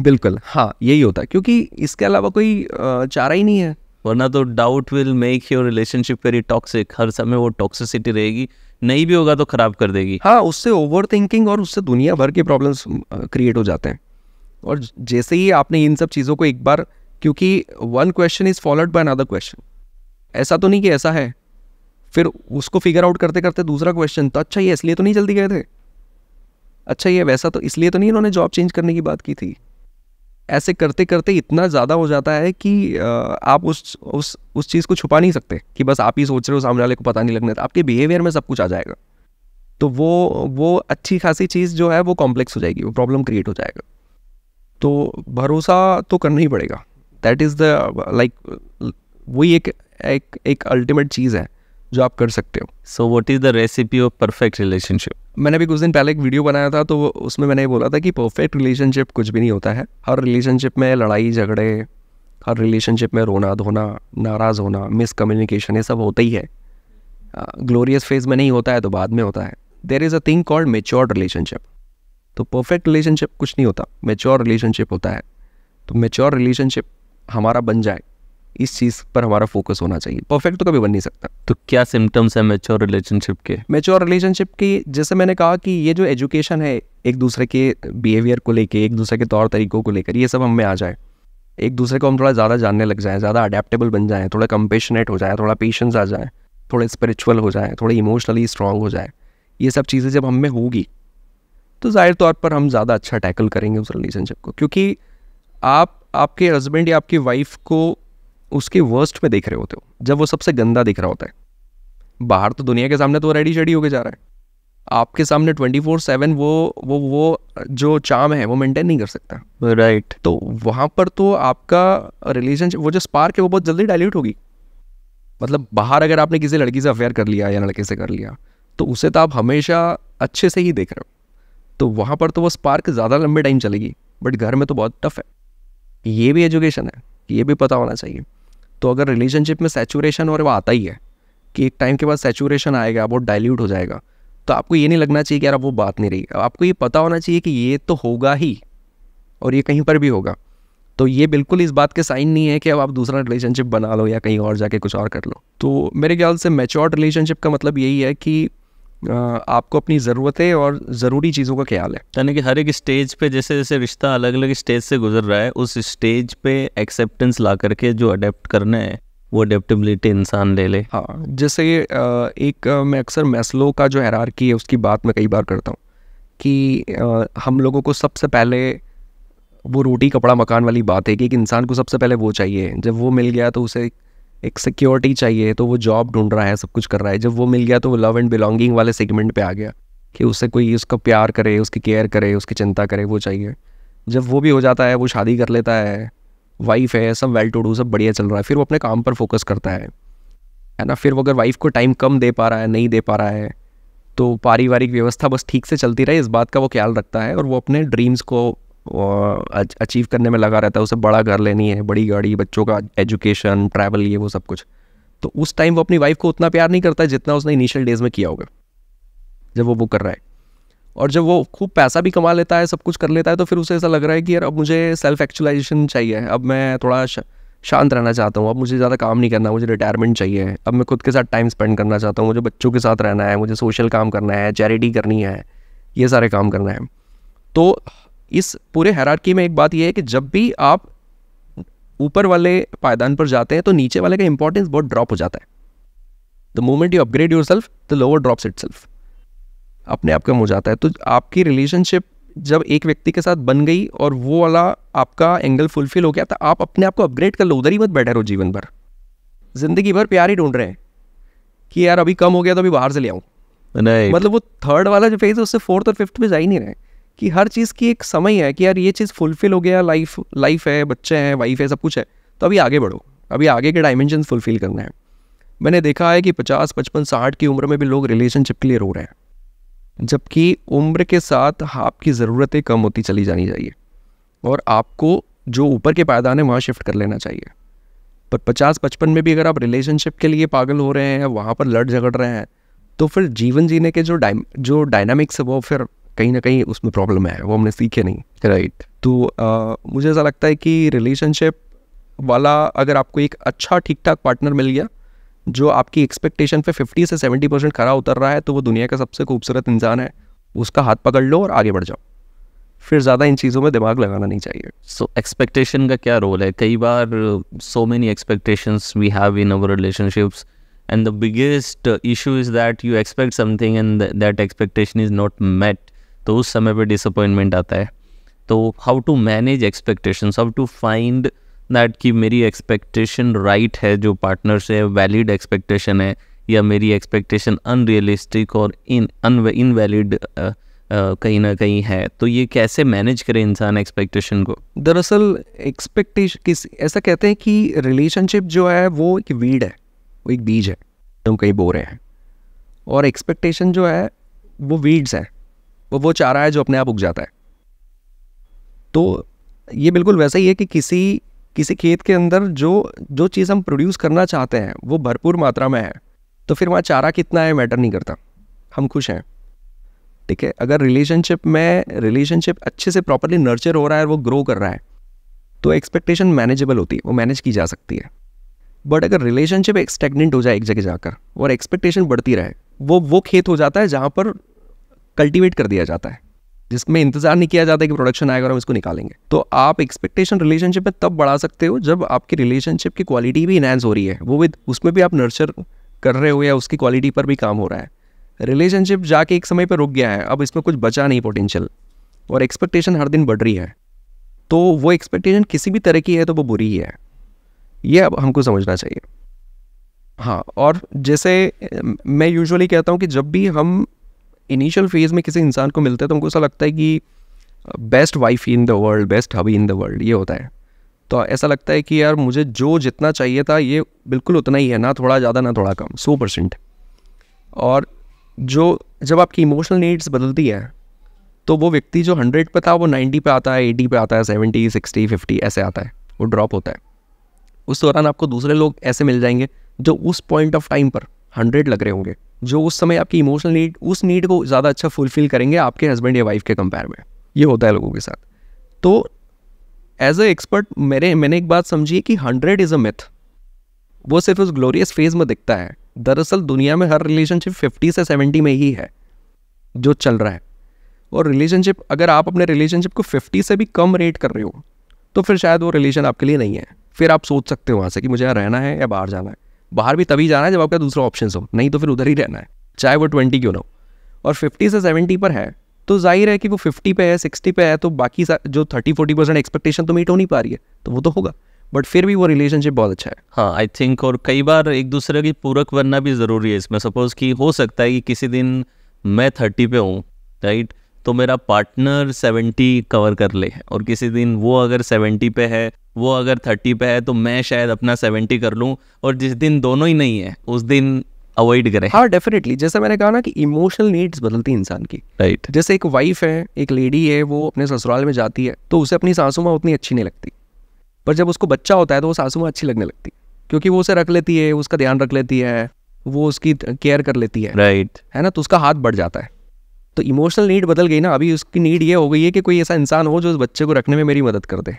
Speaker 2: बिल्कुल हाँ यही होता है क्योंकि इसके अलावा कोई चारा ही नहीं है वरना तो doubt will make your relationship very toxic हर समय वो टॉक्सिसिटी रहेगी नहीं भी होगा तो खराब कर देगी हाँ उससे ओवर थिंकिंग और उससे दुनिया भर के प्रॉब्लम्स क्रिएट हो
Speaker 1: जाते हैं और जैसे ही आपने इन सब चीज़ों को एक बार क्योंकि one question is followed by another question ऐसा तो नहीं कि ऐसा है फिर उसको फिगर आउट करते करते दूसरा क्वेश्चन तो अच्छा ये इसलिए तो नहीं जल्दी गए थे अच्छा ये वैसा तो इसलिए तो नहीं इन्होंने जॉब चेंज करने की बात की थी ऐसे करते करते इतना ज़्यादा हो जाता है कि आप उस उस उस चीज़ को छुपा नहीं सकते कि बस आप ही सोच रहे हो सामने वाले को पता नहीं लगने आपके बिहेवियर में सब कुछ आ जाएगा तो वो वो अच्छी खासी चीज़ जो है वो कॉम्प्लेक्स हो जाएगी वो प्रॉब्लम क्रिएट हो जाएगा तो भरोसा तो करना ही पड़ेगा दैट इज़ द लाइक वही एक एक अल्टीमेट चीज़ है जो आप कर सकते हो so what is the recipe
Speaker 2: of perfect relationship
Speaker 1: मैंने भी कुछ दिन पहले एक वीडियो बनाया था तो उसमें मैंने ये बोला था कि परफेक्ट रिलेशनशिप कुछ भी नहीं होता है हर रिलेशनशिप में लड़ाई झगड़े हर रिलेशनशिप में रोना धोना नाराज़ होना मिसकम्युनिकेशन ये सब होता ही है ग्लोरियस फेज में नहीं होता है तो बाद में होता है there is a thing called mature relationship तो परफेक्ट रिलेशनशिप कुछ नहीं होता मेच्योर रिलेशनशिप होता है तो मेच्योर रिलेशनशिप हमारा बन जाए इस चीज़ पर हमारा फोकस होना चाहिए परफेक्ट तो कभी बन नहीं सकता तो क्या सिम्टम्स है मेच्योर रिलेशनशिप के मेच्योर रिलेशनशिप की जैसे मैंने कहा कि ये जो एजुकेशन है एक दूसरे के बिहेवियर को लेके एक दूसरे के तौर तरीकों को लेकर ये सब हमें आ जाए एक दूसरे को हम थोड़ा ज़्यादा जानने लग जाए ज़्यादा अडेप्टेबल बन जाएँ थोड़ा कंपेशनेट हो जाए थोड़ा पेशेंस आ जाए थोड़े स्पिरिचुअल हो जाए थोड़े इमोशनली स्ट्रांग हो जाए ये सब चीज़ें जब हमें होगी तो ज़ाहिर तौर पर हम ज़्यादा अच्छा टैकल करेंगे उस रिलेशनशिप को क्योंकि आप आपके हस्बैंड या आपकी वाइफ को उसके वर्स्ट में देख रहे होते हो जब वो सबसे गंदा दिख रहा होता है बाहर तो दुनिया के सामने तो रेडी शेडी होके जा रहा है आपके सामने ट्वेंटी फोर सेवन वो वो वो जो चाम है वो मेंटेन नहीं कर सकता राइट right. तो वहाँ पर तो आपका रिलेशनशिप वो जो स्पार्क है वो बहुत जल्दी डाइल्यूट होगी मतलब बाहर अगर आपने किसी लड़की से अफेयर कर लिया या लड़के से कर लिया तो उसे तो आप हमेशा अच्छे से ही देख रहे हो तो वहाँ पर तो वो स्पार्क ज़्यादा लंबे टाइम चलेगी बट घर में तो बहुत टफ है ये भी एजुकेशन है ये भी पता होना चाहिए तो अगर रिलेशनशिप में सेचुरेशन और वो आता ही है कि एक टाइम के बाद सेचुरेशन आएगा बहुत डाइल्यूट हो जाएगा तो आपको ये नहीं लगना चाहिए कि यार वो बात नहीं रही आपको ये पता होना चाहिए कि ये तो होगा ही और ये कहीं पर भी होगा तो ये बिल्कुल इस बात के साइन नहीं है कि अब आप दूसरा रिलेशनशिप बना लो या कहीं और जाके कुछ और कर लो तो मेरे ख्याल से मेच्योर रिलेशनशिप का मतलब यही है कि आपको अपनी ज़रूरतें और ज़रूरी चीज़ों का ख्याल है
Speaker 2: यानी कि हर एक स्टेज पे जैसे जैसे रिश्ता अलग अलग स्टेज से गुजर रहा है उस स्टेज पे एक्सेप्टेंस ला करके जो अडेप्ट करना है वो अडेप्टबिलिटी इंसान ले ले हाँ
Speaker 1: जैसे एक मैं अक्सर मैसलो का जो की है उसकी बात मैं कई बार करता हूँ कि हम लोगों को सबसे पहले वो रोटी कपड़ा मकान वाली बात है कि एक इंसान को सबसे पहले वो चाहिए जब वो मिल गया तो उसे एक सिक्योरिटी चाहिए तो वो जॉब ढूंढ रहा है सब कुछ कर रहा है जब वो मिल गया तो वो लव एंड बिलोंगिंग वाले सेगमेंट पे आ गया कि उससे कोई उसका प्यार करे उसकी केयर करे उसकी चिंता करे वो चाहिए जब वो भी हो जाता है वो शादी कर लेता है वाइफ है सब वेल टू डू सब बढ़िया चल रहा है फिर वो अपने काम पर फोकस करता है है ना फिर वो अगर वाइफ को टाइम कम दे पा रहा है नहीं दे पा रहा है तो पारिवारिक व्यवस्था बस ठीक से चलती रहे इस बात का वो ख्याल रखता है और वो अपने ड्रीम्स को अचीव करने में लगा रहता है उसे बड़ा घर लेनी है बड़ी गाड़ी बच्चों का एजुकेशन ट्रैवल ये वो सब कुछ तो उस टाइम वो अपनी वाइफ को उतना प्यार नहीं करता जितना उसने इनिशियल डेज में किया होगा जब वो बुक कर रहा है और जब वो खूब पैसा भी कमा लेता है सब कुछ कर लेता है तो फिर उसे ऐसा लग रहा है कि यार अब मुझे सेल्फ एक्चुअलाइजेशन चाहिए अब मैं थोड़ा शांत रहना चाहता हूँ अब मुझे ज़्यादा काम नहीं करना मुझे रिटायरमेंट चाहिए अब मैं खुद के साथ टाइम स्पेंड करना चाहता हूँ मुझे बच्चों के साथ रहना है मुझे सोशल काम करना है चैरिटी करनी है ये सारे काम करना है तो इस पूरे हैरारकी में एक बात यह है कि जब भी आप ऊपर वाले पायदान पर जाते हैं तो नीचे वाले का इंपॉर्टेंस बहुत ड्रॉप हो जाता है the moment you upgrade yourself the lower drops itself अपने आप कम हो जाता है तो आपकी रिलेशनशिप जब एक व्यक्ति के साथ बन गई और वो वाला आपका एंगल फुलफिल हो गया तो आप अपने आप को अपग्रेड कर लो उधर ही मत बैठे रहो जीवन भर जिंदगी भर प्यार ही ढूंढ रहे हैं कि यार अभी कम हो गया तो अभी बाहर से ले आऊँ नहीं मतलब वो थर्ड वाला जो फेज है उससे फोर्थ और फिफ्थ में जा ही नहीं रहे कि हर चीज़ की एक समय है कि यार ये चीज़ फुलफिल हो गया लाइफ लाइफ है बच्चे हैं वाइफ है सब कुछ है तो अभी आगे बढ़ो अभी आगे के डायमेंशन फुलफिल करना है मैंने देखा है कि पचास पचपन साठ की उम्र में भी लोग रिलेशनशिप के लिए रो रहे हैं जबकि उम्र के साथ आपकी ज़रूरतें कम होती चली जानी चाहिए और आपको जो ऊपर के पायदान है वहाँ शिफ्ट कर लेना चाहिए पर पचास पचपन में भी अगर आप रिलेशनशिप के लिए पागल हो रहे हैं वहाँ पर लड़ झगड़ रहे हैं तो फिर जीवन जीने के जो डाइम जो डायनामिक्स है वो फिर कहीं ना कहीं उसमें प्रॉब्लम है वो हमने सीखे नहीं राइट तो आ, मुझे ऐसा लगता है कि रिलेशनशिप वाला अगर आपको एक अच्छा ठीक ठाक पार्टनर मिल गया जो आपकी एक्सपेक्टेशन पे 50 से 70 परसेंट खरा उतर रहा है तो वो दुनिया का सबसे खूबसूरत इंसान है उसका हाथ पकड़ लो और आगे बढ़ जाओ फिर ज़्यादा इन चीज़ों में
Speaker 2: दिमाग लगाना नहीं चाहिए सो so, एक्सपेक्टेशन का क्या रोल है कई बार so many expectation we have in our relationships and the biggest issue is that you expect something and that expectation is not met तो उस समय पर डिसअपॉइंटमेंट आता है तो how to manage expectation how to find that कि मेरी expectation right right है जो पार्टनर से वैलिड एक्सपेक्टेशन है या मेरी एक्सपेक्टेशन अनरियलिस्टिक और इन इनवैलिड कहीं ना कहीं है तो ये कैसे मैनेज करें इंसान एक्सपेक्टेशन को
Speaker 1: दरअसल एक्सपेक्टेशन किस ऐसा कहते हैं कि रिलेशनशिप जो है वो एक वीड है वो एक बीज है तुम तो कहीं बो रहे हैं और एक्सपेक्टेशन जो है वो वीड्स है वो वो चारा है जो अपने आप उग जाता है तो ये बिल्कुल वैसा ही है कि किसी किसी खेत के अंदर जो जो चीज़ हम प्रोड्यूस करना चाहते हैं वो भरपूर मात्रा में है तो फिर वहाँ चारा कितना है मैटर नहीं करता हम खुश हैं ठीक है अगर रिलेशनशिप में रिलेशनशिप अच्छे से प्रॉपरली नर्चर हो रहा है और वो ग्रो कर रहा है तो एक्सपेक्टेशन मैनेजेबल होती है वो मैनेज की जा सकती है बट अगर रिलेशनशिप स्टेगनेंट हो जाए एक जगह जाकर और एक्सपेक्टेशन बढ़ती रहे वो वो खेत हो जाता है जहाँ पर कल्टीवेट कर दिया जाता है जिसमें इंतजार नहीं किया जाता कि प्रोडक्शन आएगा और हम इसको निकालेंगे तो आप एक्सपेक्टेशन रिलेशनशिप में तब बढ़ा सकते हो जब आपकी रिलेशनशिप की क्वालिटी भी इनहेंस हो रही है वो विद उसमें भी आप नर्चर कर रहे हो या उसकी क्वालिटी पर भी काम हो रहा है रिलेशनशिप जाके एक समय पर रुक गया है अब इसमें कुछ बचा नहीं पोटेंशियल और एक्सपेक्टेशन हर दिन बढ़ रही है तो वो एक्सपेक्टेशन किसी भी तरह की है तो वो बुरी ही है ये अब हमको समझना चाहिए हाँ और जैसे मैं यूजुअली कहता हूँ कि जब भी हम इनिशियल फेज़ में किसी इंसान को मिलता है तो उनको ऐसा लगता है कि best wife in the world best hubby in the world ये होता है तो ऐसा लगता है कि यार मुझे जो जितना चाहिए था ये बिल्कुल उतना ही है ना थोड़ा ज़्यादा ना थोड़ा कम सौ परसेंट और जो जब आपकी इमोशनल नीड्स बदलती है तो वो व्यक्ति जो हंड्रेड पे था वो नाइन्टी पे आता है एटी पे आता है सेवेंटी सिक्सटी फिफ्टी ऐसे आता है वो ड्रॉप होता है उस दौरान आपको दूसरे लोग ऐसे मिल जाएंगे जो उस पॉइंट ऑफ टाइम पर हंड्रेड लग रहे होंगे जो उस समय आपकी इमोशनल नीड उस नीड को ज़्यादा अच्छा फुलफिल करेंगे आपके हस्बैंड या वाइफ के कंपेयर में ये होता है लोगों के साथ तो एज अ एक्सपर्ट मेरे मैंने एक बात समझी कि हंड्रेड इज़ अ मिथ वो सिर्फ उस ग्लोरियस फेज में दिखता है दरअसल दुनिया में हर रिलेशनशिप फिफ्टी से सेवेंटी में ही है जो चल रहा है और रिलेशनशिप अगर आप अपने रिलेशनशिप को फिफ्टी से भी कम रेट कर रहे हो तो फिर शायद वो रिलेशन आपके लिए नहीं है फिर आप सोच सकते हो वहाँ से कि मुझे यहाँ रहना है या बाहर जाना है बाहर भी तभी जाना है जब आपका दूसरा ऑप्शन हो नहीं तो फिर उधर ही रहना है चाहे वो ट्वेंटी क्यों ना हो और फिफ्टी से सेवेंटी पर है तो जाहिर है कि वो फिफ्टी पे है सिक्सटी पे है तो बाकी जो थर्टी फोर्टी परसेंट एक्सपेक्टेशन तो मीट हो नहीं पा रही है तो वो तो होगा बट फिर भी वो रिलेशनशिप बहुत अच्छा है
Speaker 2: हाँ आई थिंक और कई बार एक दूसरे की पूरक बनना भी ज़रूरी है इसमें सपोज कि हो सकता है कि किसी दिन मैं थर्टी पे हूँ राइट right? तो मेरा पार्टनर सेवेंटी कवर कर ले और किसी दिन वो अगर सेवेंटी पे है वो अगर थर्टी पे है तो मैं शायद अपना सेवेंटी कर लूँ और जिस दिन दोनों ही नहीं है उस दिन अवॉइड करें हाँ डेफिनेटली जैसे मैंने कहा ना कि इमोशनल
Speaker 1: नीड्स बदलती है इंसान की राइट right. जैसे एक वाइफ है एक लेडी है वो अपने ससुराल में जाती है तो उसे अपनी सासू माँ उतनी अच्छी नहीं लगती पर जब उसको बच्चा होता है तो वो सासू माँ अच्छी लगने लगती क्योंकि वो उसे रख लेती है उसका ध्यान रख लेती है वो उसकी केयर कर लेती है राइट right. है ना तो उसका हाथ बढ़ जाता है तो इमोशनल नीड बदल गई ना अभी उसकी नीड ये हो गई है कि कोई ऐसा इंसान हो जो उस बच्चे को रखने में मेरी मदद कर दे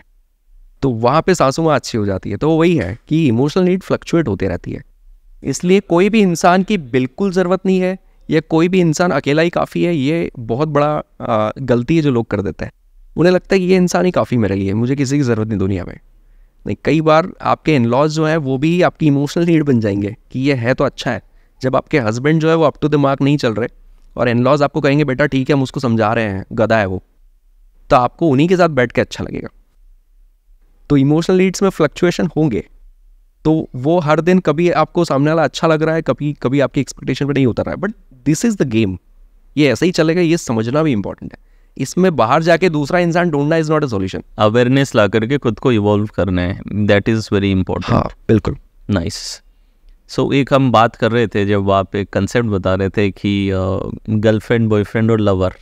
Speaker 1: तो वहाँ पे सासू माँ अच्छी हो जाती है तो वही है कि इमोशनल नीड फ्लक्चुएट होती रहती है इसलिए कोई भी इंसान की बिल्कुल ज़रूरत नहीं है या कोई भी इंसान अकेला ही काफ़ी है ये बहुत बड़ा आ, गलती है जो लोग कर देते हैं उन्हें लगता है कि ये इंसान ही काफ़ी मेरे लिए मुझे किसी की ज़रूरत नहीं दुनिया में नहीं कई बार आपके इन लॉज जो हैं वो भी आपकी इमोशनल नीड बन जाएंगे कि ये है तो अच्छा है जब आपके हस्बैंड जो है वो अप टू दिमाग नहीं चल रहे और इन लॉज आपको कहेंगे बेटा ठीक है हम उसको समझा रहे हैं गदा है वो तो आपको उन्हीं के साथ बैठ के अच्छा लगेगा तो इमोशनल लीड्स में फ्लक्चुएशन होंगे तो वो हर दिन कभी आपको सामने वाला अच्छा लग रहा है कभी कभी आपकी एक्सपेक्टेशन पर नहीं उतर रहा है but this is the game ये ऐसे ही चलेगा ये समझना भी इंपॉर्टेंट है इसमें बाहर जाके दूसरा इंसान ढूंढना is not a
Speaker 2: solution awareness ला करके खुद को इवॉल्व करना है दैट इज़ वेरी इंपॉर्टेंट हाँ बिल्कुल नाइस nice. सो so, एक हम बात कर रहे थे जब आप एक कंसेप्ट बता रहे थे कि गर्लफ्रेंड बॉयफ्रेंड और लवर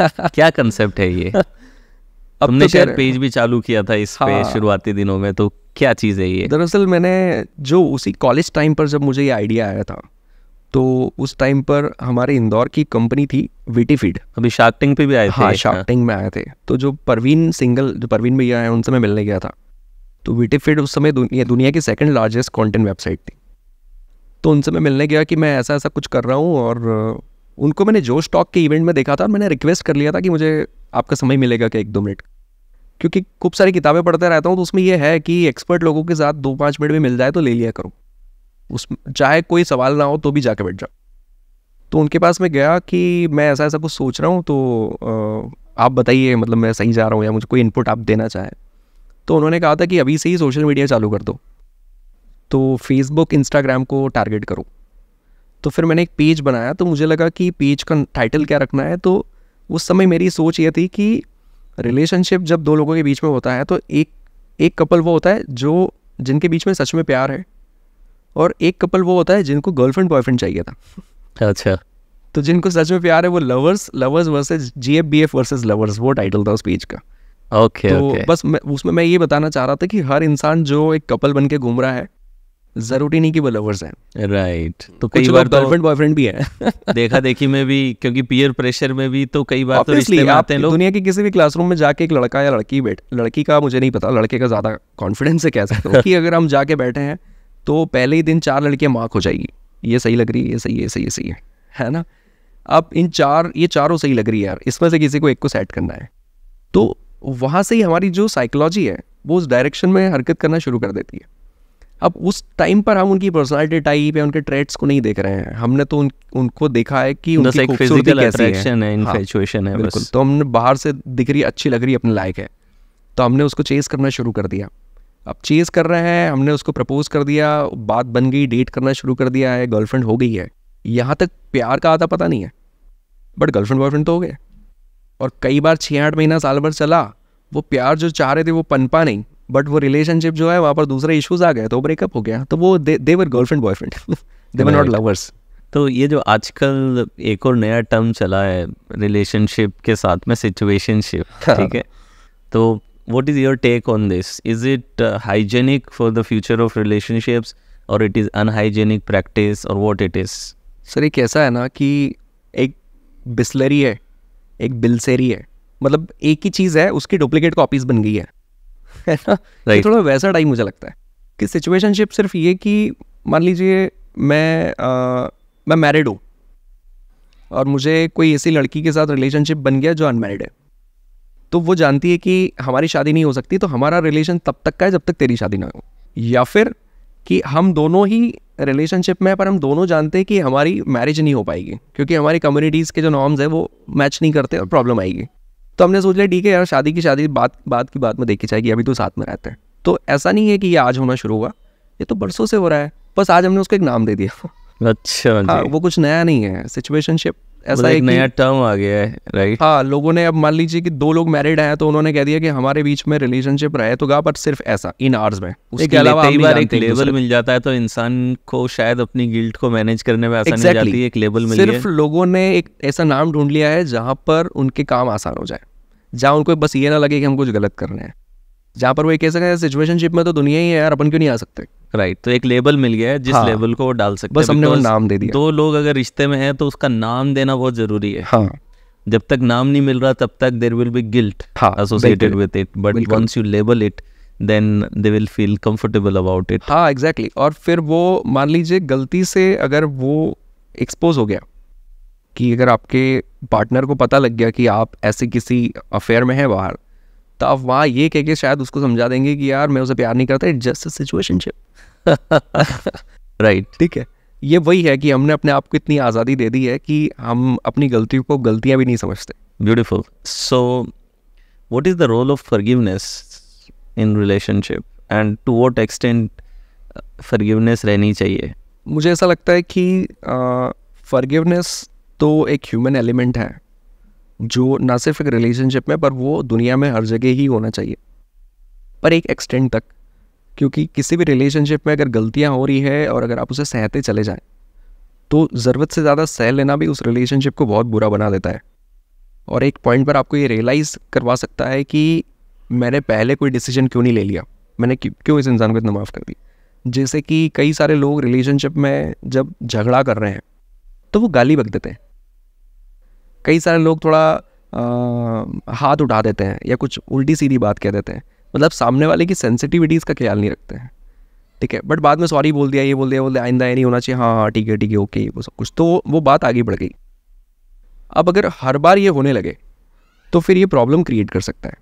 Speaker 2: [laughs] क्या कंसेप्ट है ये अब तो [laughs] हमने तो शायद पेज भी चालू किया था इस हाँ। पे शुरुआती दिनों में तो क्या चीज़ है ये
Speaker 1: दरअसल मैंने जो उसी कॉलेज टाइम पर जब मुझे ये आइडिया आया था तो उस टाइम पर हमारे इंदौर की कंपनी थी विटीफीड अभी शार्कटिंग पे भी आए थे हाँ में आए थे तो जो परवीन सिंगल जो परवीन भैया है उनसे मैं मिलने गया था तो विटीफीड उस समय दुनिया दुनिया की सेकंड लार्जेस्ट कंटेंट वेबसाइट थी तो उनसे मैं मिलने गया कि मैं ऐसा ऐसा कुछ कर रहा हूँ और उनको मैंने जोश टॉक के इवेंट में देखा था और मैंने रिक्वेस्ट कर लिया था कि मुझे आपका समय मिलेगा क्या एक दो मिनट क्योंकि खूब सारी किताबें पढ़ता रहता हूँ तो उसमें यह है कि एक्सपर्ट लोगों के साथ दो पाँच मिनट में मिल जाए तो ले लिया करो उस चाहे कोई सवाल ना हो तो भी जाके बैठ जाओ तो उनके पास मैं गया कि मैं ऐसा ऐसा कुछ सोच रहा हूँ तो आप बताइए मतलब मैं सही जा रहा हूँ या मुझे कोई इनपुट आप देना चाहें तो उन्होंने कहा था कि अभी से ही सोशल मीडिया चालू कर दो तो फेसबुक इंस्टाग्राम को टारगेट करो तो फिर मैंने एक पेज बनाया तो मुझे लगा कि पेज का टाइटल क्या रखना है तो उस समय मेरी सोच ये थी कि रिलेशनशिप जब दो लोगों के बीच में होता है तो एक एक कपल वो होता है जो जिनके बीच में सच में प्यार है और एक कपल वो होता है जिनको गर्लफ्रेंड बॉयफ्रेंड चाहिए था अच्छा तो जिनको सच में प्यार है वो lovers lovers versus G F B F versus lovers वो टाइटल था उस पेज का ओके okay, तो okay. बस मैं उसमें मैं ये बताना चाह रहा था कि हर इंसान जो एक कपल बन के घूम रहा है जरूरी नहीं कि वो लवर्स हैं
Speaker 2: राइट तो कई बार गर्लफ्रेंड
Speaker 1: बॉयफ्रेंड तो भी है
Speaker 2: [laughs] देखा देखी में भी क्योंकि पीयर प्रेशर में भी तो कई बार तो रिश्ते में आते हैं लोग
Speaker 1: दुनिया के किसी भी क्लासरूम में जाके एक लड़का या लड़की बैठ लड़की का मुझे नहीं पता लड़के का ज़्यादा कॉन्फिडेंस है कैसा सकता कि अगर हम जाके बैठे हैं तो पहले ही दिन चार लड़कियाँ मार्क हो जाएगी ये सही लग रही है ये सही है सही है सही है है ना अब इन चार ये चारों सही लग रही है यार इसमें से किसी को एक को सेट करना है तो वहाँ से ही हमारी जो साइकोलॉजी है वो उस डायरेक्शन में हरकत करना शुरू कर देती है अब उस टाइम पर हम उनकी पर्सनालिटी टाइप या उनके ट्रेड्स को नहीं देख रहे हैं हमने तो उन, उनको देखा है कि हाँ, तो हमने बाहर से दिख रही अच्छी लग रही अपने लायक है तो हमने उसको चेस करना शुरू कर दिया अब चेज कर रहे हैं हमने उसको प्रपोज कर दिया बात बन गई डेट करना शुरू कर दिया है गर्लफ्रेंड हो गई है यहाँ तक प्यार का आता पता नहीं है बट गर्लफ्रेंड बॉयफ्रेंड तो हो गए और कई बार छः आठ महीना साल भर चला वो प्यार जो चाह रहे थे वो पनपा नहीं बट वो रिलेशनशिप जो है वहाँ पर दूसरे इश्यूज आ गए तो ब्रेकअप हो गया तो वो they're girlfriend boyfriend
Speaker 2: they're not lovers तो ये जो आजकल एक और नया टर्म चला है रिलेशनशिप के साथ में सिचुएशनशिप [laughs] हाँ। ठीक है तो what is your take on this is it hygienic for the future of relationships और इट इज़ अनहाइजेनिक प्रैक्टिस और वॉट इट इज़ सर एक ऐसा है ना कि एक
Speaker 1: बिस्लरी है एक बिलसेरी है मतलब एक ही चीज़ है उसकी डुप्लीकेट कॉपीज़ बन गई है है ना right. थोड़ा वैसा टाइम मुझे लगता है कि सिचुएशनशिप सिर्फ ये कि मान लीजिए मैं आ, मैं मैरिड हूँ और मुझे कोई ऐसी लड़की के साथ रिलेशनशिप बन गया जो अनमैरिड है तो वो जानती है कि हमारी शादी नहीं हो सकती तो हमारा रिलेशन तब तक का है जब तक तेरी शादी ना हो या फिर कि हम दोनों ही रिलेशनशिप में पर हम दोनों जानते हैं कि हमारी मैरिज नहीं हो पाएगी क्योंकि हमारी कम्युनिटीज़ के जो नॉर्म्स हैं वो मैच नहीं करते और प्रॉब्लम आएगी तो हमने सोच लिया ठीक है यार शादी की शादी बात बात की बात में देखी जाएगी अभी तो साथ में रहते हैं तो ऐसा नहीं है कि ये आज होना शुरू हुआ ये तो बरसों से हो रहा है बस आज हमने उसको एक नाम दे दिया
Speaker 2: अच्छा हाँ, वो
Speaker 1: कुछ नया नहीं है सिचुएशनशिप ऐसा एक नया
Speaker 2: टर्म आ गया है राइट
Speaker 1: हाँ लोगों ने अब मान लीजिए कि दो लोग मैरिड हैं तो उन्होंने कह दिया कि हमारे बीच में रिलेशनशिप रहे तो गा बट सिर्फ ऐसा इन आर्स में उसके अलावा कई बार एक लेवल
Speaker 2: मिल जाता है तो इंसान को शायद अपनी गिल्ट को मैनेज करने में आसानी exactly. जाती है एक लेवल मिल सिर्फ
Speaker 1: लोगों ने एक ऐसा नाम ढूंढ लिया है जहाँ पर उनके काम आसान हो जाए
Speaker 2: जहाँ उनको बस ये ना लगे कि हम कुछ गलत कर रहे हैं
Speaker 1: जहाँ पर वो ये कह सके सिचुएशनशिप में तो दुनिया ही है यार अपन क्यों नहीं आ सकते
Speaker 2: राइट right, तो एक लेबल मिल गया है जिस हाँ, लेबल को वो डाल सकते बस हमने वो नाम दे दिया दो लोग अगर रिश्ते में हैं तो उसका नाम देना बहुत जरूरी है हाँ जब तक नाम नहीं मिल रहा तब तक there will be guilt associated with it but once you label it then they will feel comfortable about it हाँ एग्जैक्टली हाँ, और फिर वो मान लीजिए गलती से अगर वो एक्सपोज हो गया कि अगर
Speaker 1: आपके पार्टनर को पता लग गया कि आप ऐसे किसी अफेयर में हैं बाहर तो आप वहाँ ये कह के शायद उसको समझा देंगे कि यार मैं उसे प्यार नहीं करता इट जस्ट सिचुएशनशिप
Speaker 2: राइट ठीक है
Speaker 1: ये वही है कि हमने अपने आप को इतनी आज़ादी दे दी है कि हम
Speaker 2: अपनी गलतियों को
Speaker 1: गलतियाँ भी नहीं समझते
Speaker 2: beautiful so what is the role of forgiveness in relationship and to what extent forgiveness रहनी चाहिए
Speaker 1: मुझे ऐसा लगता है कि फर्गिवनेस uh, तो एक ह्यूमन एलिमेंट है जो ना सिर्फ एक रिलेशनशिप में पर वो दुनिया में हर जगह ही होना चाहिए पर एक एक्सटेंड तक क्योंकि किसी भी रिलेशनशिप में अगर गलतियाँ हो रही है और अगर आप उसे सहते चले जाएं तो ज़रूरत से ज़्यादा सह लेना भी उस रिलेशनशिप को बहुत बुरा बना देता है और एक पॉइंट पर आपको ये रियलाइज़ करवा सकता है कि मैंने पहले कोई डिसीजन क्यों नहीं ले लिया मैंने क्यों इस इंसान को इतना माफ़ कर दिया जैसे कि कई सारे लोग रिलेशनशिप में जब झगड़ा कर रहे हैं तो वो गाली बक देते हैं कई सारे लोग थोड़ा आ, हाथ उठा देते हैं या कुछ उल्टी सीधी बात कह देते हैं मतलब सामने वाले की सेंसिटिविटीज़ का ख्याल नहीं रखते हैं ठीक है बट बाद में सॉरी बोल दिया ये बोल दिया बोल दिया आइंदा ये नहीं होना चाहिए हाँ हाँ ठीक है ठीक है ओके वो सब कुछ तो वो बात आगे बढ़ गई अब अगर हर बार ये होने लगे तो फिर ये प्रॉब्लम क्रिएट कर सकता है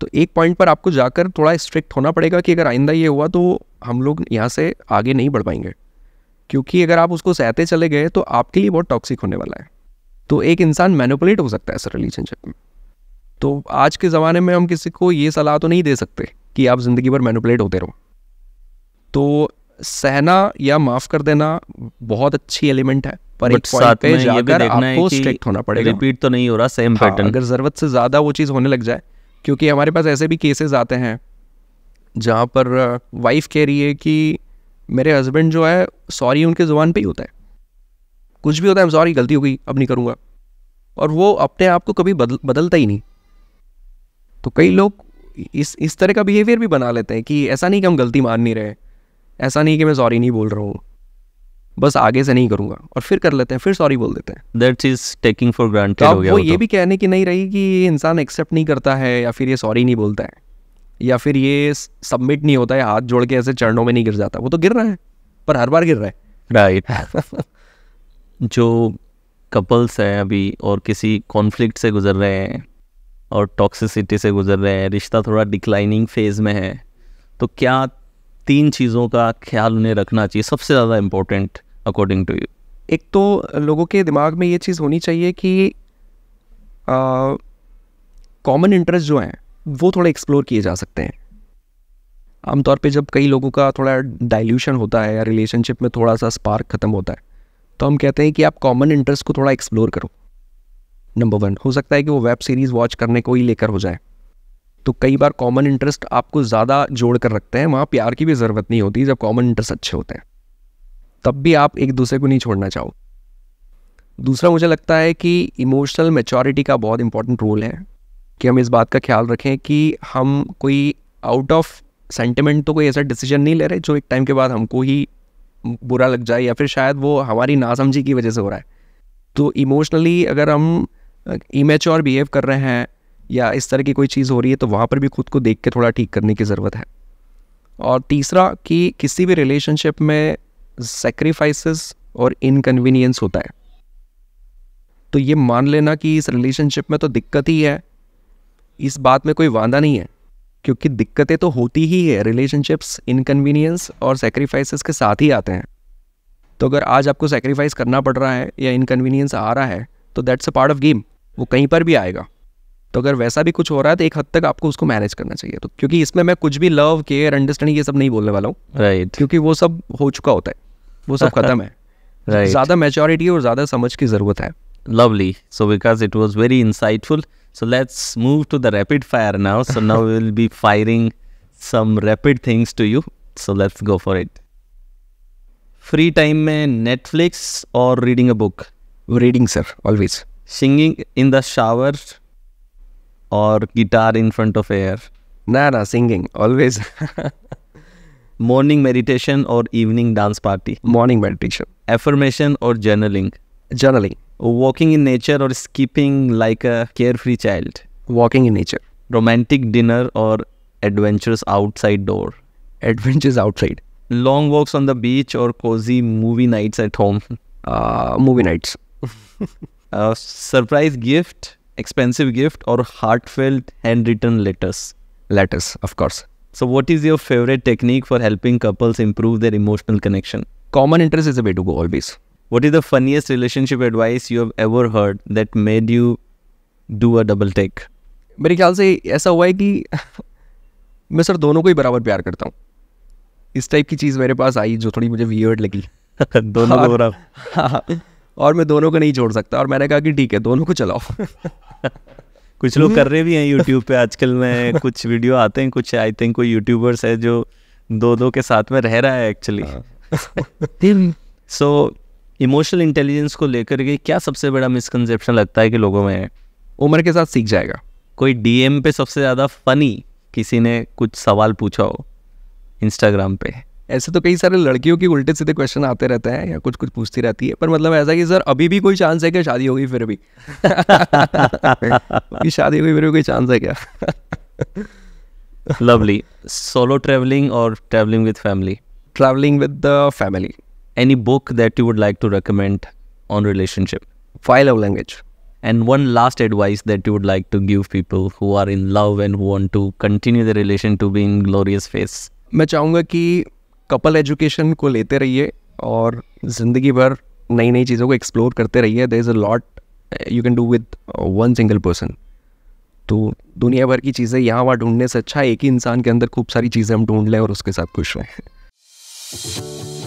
Speaker 1: तो एक पॉइंट पर आपको जाकर थोड़ा स्ट्रिक्ट होना पड़ेगा कि अगर आइंदा ये हुआ तो हम लोग यहाँ से आगे नहीं बढ़ पाएंगे क्योंकि अगर आप उसको सहते चले गए तो आपके लिए बहुत टॉक्सिक होने वाला है तो एक इंसान मैनिपुलेट हो सकता है इस रिलेशनशिप में तो आज के ज़माने में हम किसी को ये सलाह तो नहीं दे सकते कि आप ज़िंदगी भर मैनिपुलेट होते रहो तो सहना या माफ़ कर देना बहुत अच्छी एलिमेंट है पर एक पॉइंट पे जाकर आपको स्ट्रिक्ट होना पड़ेगा रिपीट
Speaker 2: तो नहीं हो रहा सेम पैटर्न हाँ, अगर
Speaker 1: ज़रूरत से ज़्यादा वो चीज़ होने लग जाए क्योंकि हमारे पास ऐसे भी केसेस आते हैं जहाँ पर वाइफ कह रही है कि मेरे हस्बैंड जो है सॉरी उनके ज़ुबान पे ही होता है कुछ भी होता है सॉरी गलती हो गई अब नहीं करूँगा और वो अपने आप को कभी बदल बदलता ही नहीं तो कई लोग इस इस तरह का बिहेवियर भी बना लेते हैं कि ऐसा नहीं कि हम गलती मान नहीं रहे ऐसा नहीं कि मैं सॉरी नहीं बोल रहा हूँ बस आगे से नहीं करूँगा और फिर कर लेते हैं फिर सॉरी बोल देते हैं
Speaker 2: that is taking for granted हो गया वो ये तो। भी
Speaker 1: कहने की नहीं रही कि ये इंसान एक्सेप्ट नहीं करता है या फिर ये सॉरी नहीं बोलता है या फिर ये सबमिट नहीं होता है हाथ जोड़ के ऐसे चरणों में नहीं गिर जाता वो तो गिर रहा है पर हर बार गिर रहा है
Speaker 2: राइट right. [laughs] जो कपल्स हैं अभी और किसी कॉन्फ्लिक्ट से गुजर रहे हैं और टॉक्सिसिटी से गुजर रहे हैं रिश्ता थोड़ा डिक्लाइनिंग फेज़ में है तो क्या तीन चीज़ों का ख्याल उन्हें रखना चाहिए सबसे ज़्यादा इम्पोर्टेंट अकॉर्डिंग टू यू
Speaker 1: एक तो लोगों के दिमाग में ये चीज़ होनी चाहिए कि कॉमन इंटरेस्ट जो हैं वो थोड़े एक्सप्लोर किए जा सकते हैं आमतौर पे जब कई लोगों का थोड़ा डाइल्यूशन होता है या रिलेशनशिप में थोड़ा सा स्पार्क ख़त्म होता है तो हम कहते हैं कि आप कॉमन इंटरेस्ट को थोड़ा एक्सप्लोर करो नंबर वन हो सकता है कि वो वेब सीरीज़ वॉच करने को ही लेकर हो जाए तो कई बार कॉमन इंटरेस्ट आपको ज़्यादा जोड़ कर रखते हैं वहाँ प्यार की भी ज़रूरत नहीं होती जब कॉमन इंटरेस्ट अच्छे होते हैं तब भी आप एक दूसरे को नहीं छोड़ना चाहो दूसरा मुझे लगता है कि इमोशनल मेचोरिटी का बहुत इंपॉर्टेंट रोल है कि हम इस बात का ख्याल रखें कि हम कोई आउट ऑफ सेंटिमेंट तो कोई ऐसा डिसीजन नहीं ले रहे जो एक टाइम के बाद हमको ही बुरा लग जाए या फिर शायद वो हमारी नासमझी की वजह से हो रहा है तो इमोशनली अगर हम इमेच्योर बिहेव कर रहे हैं या इस तरह की कोई चीज़ हो रही है तो वहाँ पर भी खुद को देख के थोड़ा ठीक करने की ज़रूरत है और तीसरा कि किसी भी रिलेशनशिप में सेक्रीफाइसेस और इनकन्वीनियंस होता है तो ये मान लेना कि इस रिलेशनशिप में तो दिक्कत ही है इस बात में कोई वादा नहीं है क्योंकि दिक्कतें तो होती ही है रिलेशनशिप्स इनकन्वीनियंस और सेक्रीफाइसेस के साथ ही आते हैं तो अगर आज आपको सेक्रीफाइस करना पड़ रहा है या इनकन्वीनियंस आ रहा है तो that's a part of game वो कहीं पर भी आएगा तो अगर वैसा भी कुछ हो रहा है तो एक हद तक आपको उसको मैनेज करना चाहिए तो क्योंकि इसमें मैं कुछ भी लव केयर अंडरस्टैंडिंग ये सब नहीं बोलने वाला हूँ राइट right. क्योंकि वो सब हो चुका होता है वो सब [laughs] खत्म है
Speaker 2: right. ज़्यादा मेचोरिटी और ज़्यादा समझ की ज़रूरत है lovely. So because it was very insightful. So let's move to the rapid fire now. So now we'll be firing some rapid things to you. So let's go for it. Free time mein Netflix or reading a book? Reading, sir, always. Singing in the shower or guitar in front of air? Nah, nah, singing, always. [laughs] Morning meditation or evening dance party? Morning meditation. Affirmation or journaling? Journaling walking in nature or skipping like a carefree child walking in nature romantic dinner or adventures outside door adventures outside long walks on the beach or cozy movie nights at home uh, movie nights [laughs] surprise gift expensive gift or heartfelt handwritten letters letters of course so what is your favorite technique for helping couples improve their emotional connection common interest is the way to go always what is the funniest relationship advice you have ever heard that made you do a double take मेरे ख्याल से ऐसा हुआ है कि [laughs]
Speaker 1: मैं sir दोनों को ही बराबर प्यार करता हूँ इस टाइप की चीज़ मेरे पास आई जो थोड़ी मुझे वियर्ड लगी [laughs] दोनों को हाँ। बराबर [laughs] हाँ। और मैं दोनों को नहीं छोड़ सकता और मैंने कहा कि ठीक
Speaker 2: है दोनों को चलाओ कुछ लोग कर रहे भी हैं यूट्यूब पे आजकल में कुछ वीडियो आते हैं कुछ आई थिंक कोई यूट्यूबर्स है जो दो दो के साथ में रह रहा है एक्चुअली सो हाँ। इमोशनल इंटेलिजेंस को लेकर के क्या सबसे बड़ा मिसकनसेप्शन लगता है कि लोगों में उम्र के साथ सीख जाएगा कोई डीएम पे सबसे ज़्यादा फ़नी किसी ने कुछ सवाल पूछा हो इंस्टाग्राम पे
Speaker 1: ऐसे तो कई सारे लड़कियों के उल्टे सीधे क्वेश्चन आते रहते हैं या कुछ कुछ पूछती रहती है पर मतलब ऐसा कि सर अभी भी कोई चांस है क्या शादी होगी फिर भी [laughs] शादी होगी फिर भी कोई चांस है
Speaker 2: क्या लवली सोलो ट्रैवलिंग और travelling with family travelling with the family any book that you would like to recommend on relationship? Five love language. And one last advice that you would like to give people who are in love and who want to continue the relation to be in glorious phase. मैं चाहूँगा कि couple education को लेते
Speaker 1: रहिए और ज़िंदगी भर नई नई चीज़ों को एक्सप्लोर करते रहिए there is a lot you can do with one single person तो दुनिया भर की चीज़ें यहाँ वहाँ ढूंढने से अच्छा एक ही इंसान के अंदर खूब सारी चीज़ें हम ढूंढ लें और उसके साथ खुश रहें